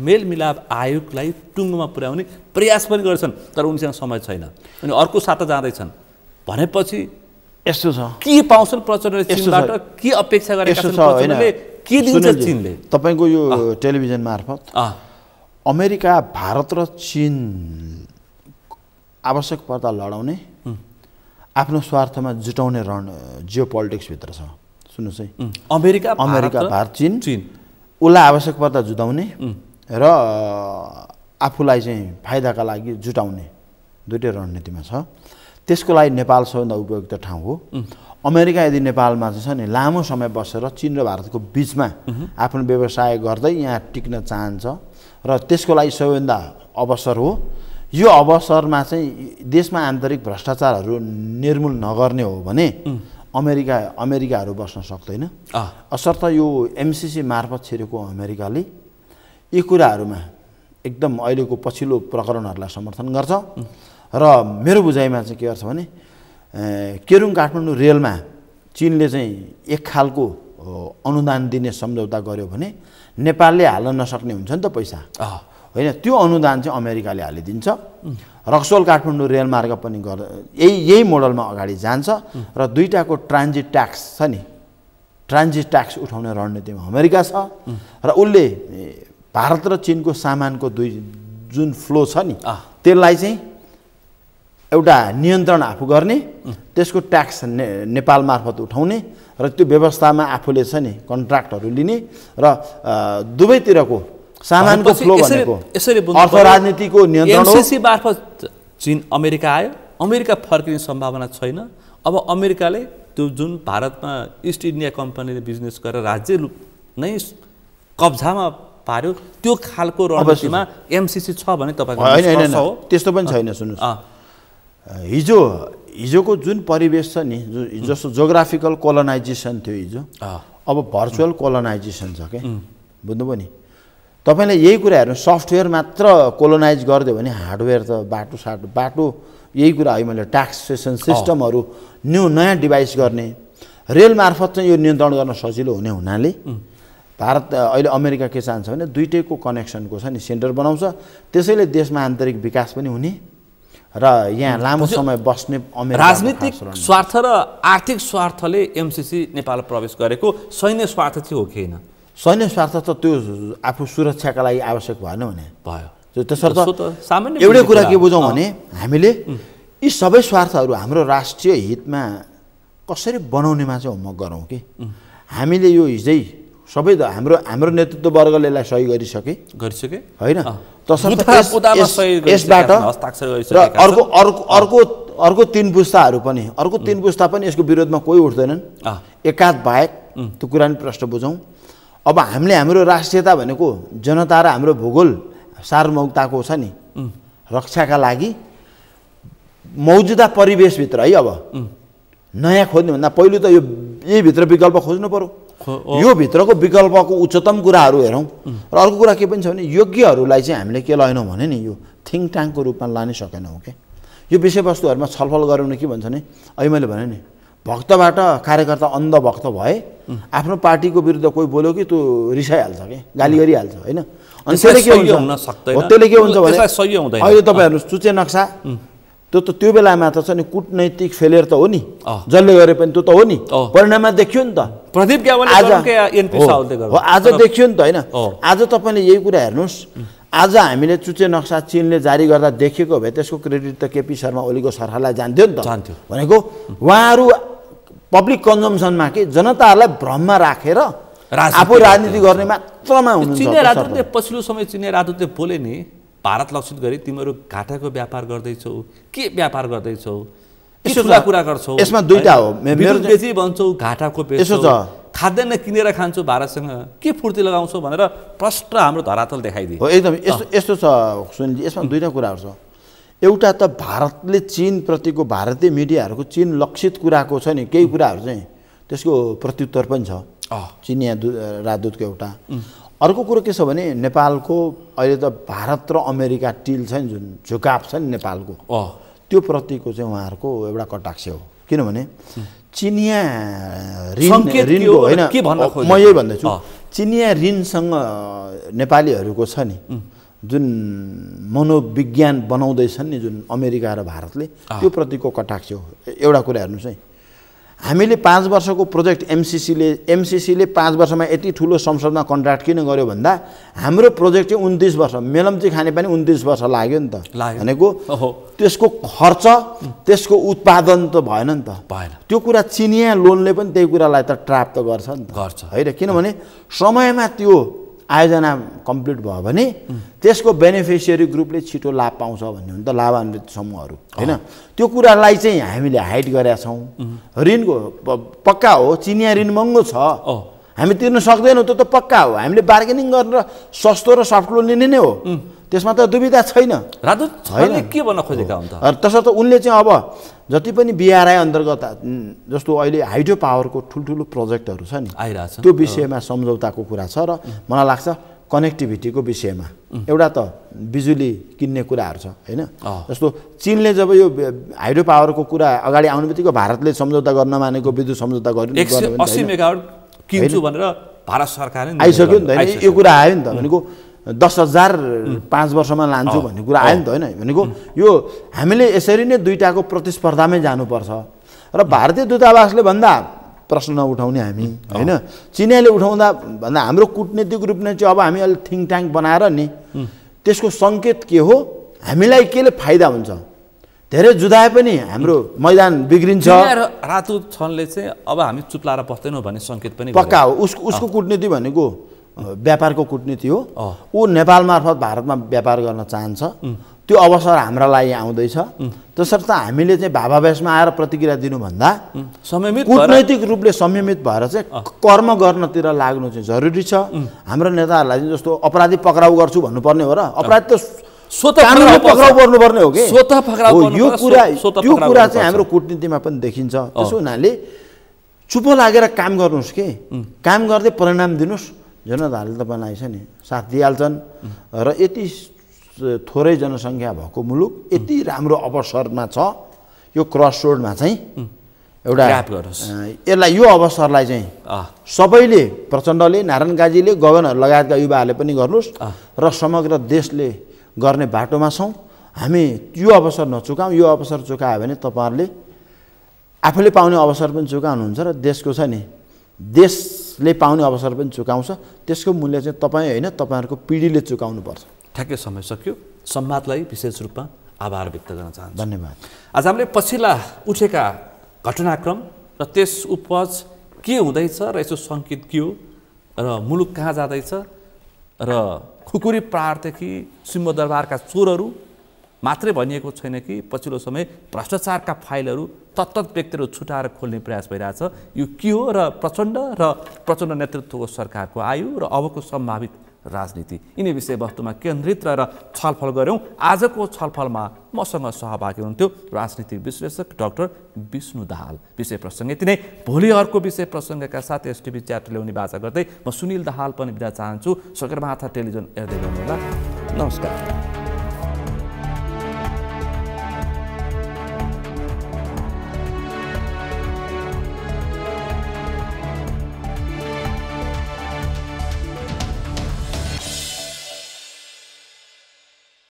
मेलमिलाप आयोगलाई टुङ्गोमा पुर्याउने प्रयास पनि गर्छन् तर उनीसँग समय छैन अनि अर्को साता जाँदैछन् भनेपछि यस्तो छ के पाउँछन् प्रचण्डले चीनबाट के अपेक्षा गरेका छन् प्रचण्डले के दिन्छ चीनले तपाईँको यो टेलिभिजन मार्फत अमेरिका भारत र चिन आवश्यक पर्दा लडाउने आफ्नो स्वार्थमा जुटाउने रण जियो पोलिटिक्सभित्र छ सुन्नुहोस् है अमेरिका अमेरिका भारत चिन चिन उसलाई आवश्यक पर्दा जुटाउने र आफूलाई चाहिँ फाइदाका लागि जुटाउने दुइटै रणनीतिमा छ त्यसको लागि नेपाल सबैभन्दा उपयुक्त ठाउँ हो अमेरिका यदि नेपालमा छ नि लामो समय बसेर चिन र भारतको बिचमा आफ्नो व्यवसाय गर्दै यहाँ टिक्न चाहन्छ र त्यसको लागि सबैभन्दा अवसर हो यो अवसरमा चाहिँ देशमा आन्तरिक भ्रष्टाचारहरू निर्मूल नगर्ने हो भने अमेरिका अमेरिकाहरू बस्न सक्दैन असर्थ यो एमसिसी मार्फत छिरेको अमेरिकाले यी कुराहरूमा एकदम अहिलेको पछिल्लो प्रकरणहरूलाई समर्थन गर्छ र मेरो बुझाइमा चाहिँ के गर्छ भने केरुङ काठमाडौँ रेलमा चिनले चाहिँ एक खालको अनुदान दिने सम्झौता गर्यो भने नेपालले हाल्न नसक्ने हुन्छ नि त पैसा होइन त्यो अनुदान चाहिँ अमेरिकाले हालिदिन्छ रक्सोल काठमाडौँ रेलमार्ग पनि गर् यही यही मोडलमा अगाडि जान्छ र दुईवटाको ट्रान्जिट ट्याक्स छ नि ट्रान्जिट ट्याक्स उठाउने रणनीतिमा अमेरिका छ र उसले भारत र चिनको सामानको दुई जुन फ्लो छ नि त्यसलाई चाहिँ एउटा नियन्त्रण आफू गर्ने त्यसको ट्याक्स ने नेपाल मार्फत उठाउने र त्यो व्यवस्थामा आफूले छ नि कन्ट्राक्टहरू लिने र दुवैतिरको सामानको फ्लो भनेको अर्थ राजनीतिको नियन्त्रण मार्फत चिन अमेरिका आयो अमेरिका फर्किने सम्भावना छैन अब अमेरिकाले त्यो जुन भारतमा इस्ट इन्डिया कम्पनीले बिजनेस गरेर राज्य नै कब्जामा पार्यो त्यो खालको रणनीतिमा एमसिसी छ भने तपाईँको त्यस्तो पनि छैन सुन्नुहोस् हिजो हिजोको जुन परिवेश छ नि जस्तो जोग्राफिकल कोलोनाइजेसन थियो हिजो अब भर्चुअल कोलोनाइजेसन छ क्या बुझ्नुभयो नि तपाईँले यही कुरा हेर्नु सफ्टवेयर मात्र कोलोनाइज गरिदियो भने हार्डवेयर त बाटो साटो बाटो यही कुरा है मैले ट्याक्सेसन सिस्टमहरू न्यू नयाँ डिभाइस गर्ने रेल मार्फत चाहिँ यो नियन्त्रण गर्न सजिलो हुने हुनाले भारत अहिले अमेरिका के चाहन्छ भने दुइटैको कनेक्सनको छ नि सेन्टर बनाउँछ त्यसैले देशमा आन्तरिक विकास पनि हुने र यहाँ लामो समय बस्ने राजनीतिक स्वार्थ र आर्थिक स्वार्थले एमसिसी नेपाल प्रवेश गरेको सैन्य स्वार्थ चाहिँ हो कि होइन सैन्य स्वार्थ त त्यो आफू सुरक्षाका लागि आवश्यक भएन भने भयो त्यसर्थ सामान्य एउटै कुरा के बुझौँ भने हामीले यी सबै स्वार्थहरू हाम्रो राष्ट्रिय हितमा कसरी बनाउनेमा चाहिँ होमवर्क गरौँ कि हामीले यो हिजै सबै हाम्रो हाम्रो नेतृत्ववर्गले यसलाई सही गरिसके गरिसके होइन यसबाट र अर्को अर्को अर्को अर्को तिन पुस्ताहरू पनि अर्को तिन पुस्ता पनि यसको विरोधमा कोही उठ्दैनन् एकाध बाहेक त्यो कुरा नि प्रश्न बुझौँ अब हामीले हाम्रो राष्ट्रियता भनेको जनता र हाम्रो भूगोल सार्वभौमताको छ नि रक्षाका लागि मौजुदा परिवेशभित्र है अब नयाँ खोज्नुभन्दा पहिलो त यो यहीभित्र विकल्प खोज्नु पऱ्यो यो भित्रको विकल्पको उच्चतम कुराहरू हेरौँ र अर्को कुरा के पनि छ भने योग्यहरूलाई चाहिँ हामीले के लएनौँ भने नि यो थिङ्क ट्याङ्कको रूपमा लानै सकेनौँ क्या यो विषयवस्तुहरूमा छलफल गरौँ भने के भन्छ भने अहिले मैले भने नि भक्तबाट कार्यकर्ता अन्धभक्त भए आफ्नो पार्टीको विरुद्ध कोही बोल्यो कि त्यो रिसाइहाल्छ कि गाली गरिहाल्छ होइन अनि त्यसले के हुन्छ त्यसले के हुन्छ भने अहिले तपाईँहरू सुचे नक्सा त्यो त त्यो बेलामा त छ नि कुटनैतिक फेलियर त हो नि जसले गरे पनि त्यो त हो नि परिणाममा देखियो नि त प्रदीप हो आज देखियो नि त होइन आज तपाईँले यही कुरा हेर्नुहोस् आज हामीले चुचे नक्सा चिनले जारी गर्दा देखेको भए त्यसको क्रेडिट त केपी शर्मा ओलीको सरकारलाई जान्थ्यो नि त जान्थ्यो भनेको उहाँहरू पब्लिक कन्जम्सनमा कि जनताहरूलाई भ्रममा राखेर आफू राजनीति गर्ने मात्रामा राजदूतले पछिल्लो समय चिने राजदूतले बोले नि भारत लक्षित गरी तिमीहरू घाटाको व्यापार गर्दैछौ के व्यापार गर्दैछौ कुरा गर्छौ यसमा दुईटा हो बेची भन्छौ घाटाको यसो छ खाद्यान्न किनेर खान्छौ भारतसँग के फुर्ती लगाउँछौ भनेर प्रष्ट हाम्रो धरातल देखाइदियो हो एकदम यस्तो यस्तो छ सुनिलजी यसमा दुईवटा कुराहरू छ एउटा त भारतले चिनप्रतिको भारतीय मिडियाहरूको चिन लक्षित कुराको छ नि केही कुराहरू चाहिँ त्यसको प्रत्युत्तर पनि छ चिनिया राजदूतको एउटा अर्को कुरो के छ भने नेपालको अहिले त भारत र अमेरिका टिल छ नि जुन झुकाप छ नि नेपालको त्यो प्रतिको चाहिँ उहाँहरूको एउटा कटाक्ष हो किनभने चिनिया ऋण ऋणको होइन म यही भन्दैछु चिनिया ऋणसँग नेपालीहरूको छ नि जुन मनोविज्ञान बनाउँदैछन् नि जुन अमेरिका र भारतले त्यो प्रतिको कटाक्ष हो एउटा कुरा हेर्नुहोस् है हामीले पाँच वर्षको प्रोजेक्ट एमसिसीले एमसिसीले पाँच वर्षमा यति ठुलो संसदमा कन्ट्राक्ट किन गर्यो भन्दा हाम्रो प्रोजेक्ट चाहिँ उन्तिस वर्ष मेलम्ची खाने पनि उन्तिस वर्ष लाग्यो नि त भनेको त्यसको खर्च त्यसको उत्पादन त भएन नि त भएन त्यो कुरा चिनिया लोनले पनि त्यही कुरालाई त ट्राप त गर्छ नि त गर्छ होइन किनभने समयमा त्यो आयोजना कम्प्लिट भयो भने त्यसको बेनिफिसियरी ग्रुपले छिटो लाभ पाउँछ भन्ने हो नि त लाभान्वित समूहहरू होइन त्यो कुरालाई चाहिँ हामीले हाइट गरेका छौँ ऋणको पक्का हो चिनिया ऋण महँगो छ हामी तिर्न सक्दैनौँ त्यो त पक्का हो हामीले बार्गेनिङ गरेर सस्तो र सफ्ट लोन लिने नै हो त्यसमा त दुविधा छैन के भन्न खोजेका हुन्छ तसर्थ उनले चाहिँ अब जति पनि बिआरआई अन्तर्गत जस्तो अहिले हाइड्रो पावरको ठुल्ठुलो प्रोजेक्टहरू छ नि आइरहेको छ त्यो विषयमा सम्झौताको कुरा छ र मलाई लाग्छ कनेक्टिभिटीको विषयमा एउटा त बिजुली किन्ने कुराहरू छ होइन जस्तो चिनले जब यो हाइड्रो पावरको कुरा अगाडि आउने बित्तिकै भारतले सम्झौता गर्न मानेको विद्युत सम्झौता गर्नु भनेर भारत सरकारले आइसक्यो नि त यो कुरा आयो नि त भनेको दस हजार पाँच वर्षमा लान्छु भन्ने कुरा आयो नि त होइन भनेको यो हामीले यसरी नै दुइटाको प्रतिस्पर्धामै जानुपर्छ र भारतीय दूतावासले भन्दा प्रश्न नउठाउने हामी होइन चिनियाले उठाउँदा भन्दा हाम्रो कुटनीतिक रूपमा चाहिँ अब हामी अलिक थिङ्क ट्याङ्क बनाएर नि त्यसको सङ्केत के हो हामीलाई केले फाइदा हुन्छ धेरै जुदाए पनि हाम्रो मैदान बिग्रिन्छ रातो छनले चाहिँ अब हामी चुप्लाएर बस्दैनौँ भन्ने सङ्केत पनि पक्का हो उसको उसको कुटनीति भनेको व्यापारको कुटनीति हो ऊ नेपाल मार्फत भारतमा व्यापार गर्न चाहन्छ त्यो अवसर हाम्रा लागि आउँदैछ तसर्थ हामीले चाहिँ भावावेशमा आएर प्रतिक्रिया दिनुभन्दा संयमित कुटनैतिक रूपले संयमित भएर चाहिँ कर्म गर्नतिर लाग्नु चाहिँ जरुरी छ हाम्रो नेताहरूलाई चाहिँ जस्तो अपराधी पक्राउ गर्छु भन्नुपर्ने हो र अपराधी त पक्राउ यो कुरा त्यो कुरा चाहिँ हाम्रो कुटनीतिमा पनि देखिन्छ त्यसो हुनाले चुपो लागेर काम गर्नुहोस् कि काम गर्दै परिणाम दिनुहोस् जनताले त बनाएछ नि साथ दिइहाल्छन् र यति थोरै जनसङ्ख्या भएको मुलुक यति राम्रो अवसरमा छ यो क्रस रोडमा चाहिँ एउटा यसलाई यो अवसरलाई चाहिँ सबैले प्रचण्डले नारायण गाजीले गगनहरू लगायतका युवाहरूले पनि गर्नुहोस् र समग्र देशले गर्ने बाटोमा छौँ हामी यो अवसर नचुकाउँ यो अवसर चुकायो भने तपाईँहरूले आफूले पाउने अवसर पनि चुकाउनुहुन्छ र देशको छ नि देशले पाउने अवसर पनि चुकाउँछ त्यसको मूल्य चाहिँ तपाईँ होइन तपाईँहरूको पिँढीले चुकाउनुपर्छ ठ्याक्कै समय सक्यो संवादलाई विशेष रूपमा आभार व्यक्त गर्न चाहन्छु धन्यवाद आज हामीले पछिल्ला उठेका घटनाक्रम र त्यस उपज के हुँदैछ र यसो सङ्केत के हो र मुलुक कहाँ जाँदैछ र खुकुरी पहाडदेखि सिंहदरबारका चोरहरू मात्रै भनिएको छैन कि पछिल्लो समय भ्रष्टाचारका फाइलहरू तत्त व्यक्तिहरू छुटाएर खोल्ने प्रयास भइरहेछ यो के हो र प्रचण्ड र प्रचण्ड नेतृत्वको सरकारको आयु र अबको सम्भावित राजनीति यिनै विषयवस्तुमा केन्द्रित रहेर छलफल गऱ्यौँ आजको छलफलमा मसँग सहभागी हुनुहुन्थ्यो राजनीतिक विश्लेषक डाक्टर विष्णु दाहाल विषय प्रसङ्ग यति नै भोलि अर्को विषय प्रसङ्गका साथ एसटिभी च्याट ल्याउने बाचा गर्दै म सुनिल दाहाल पनि बिदा चाहन्छु सगरमाथा टेलिभिजन हेर्दै गर्नुहोला नमस्कार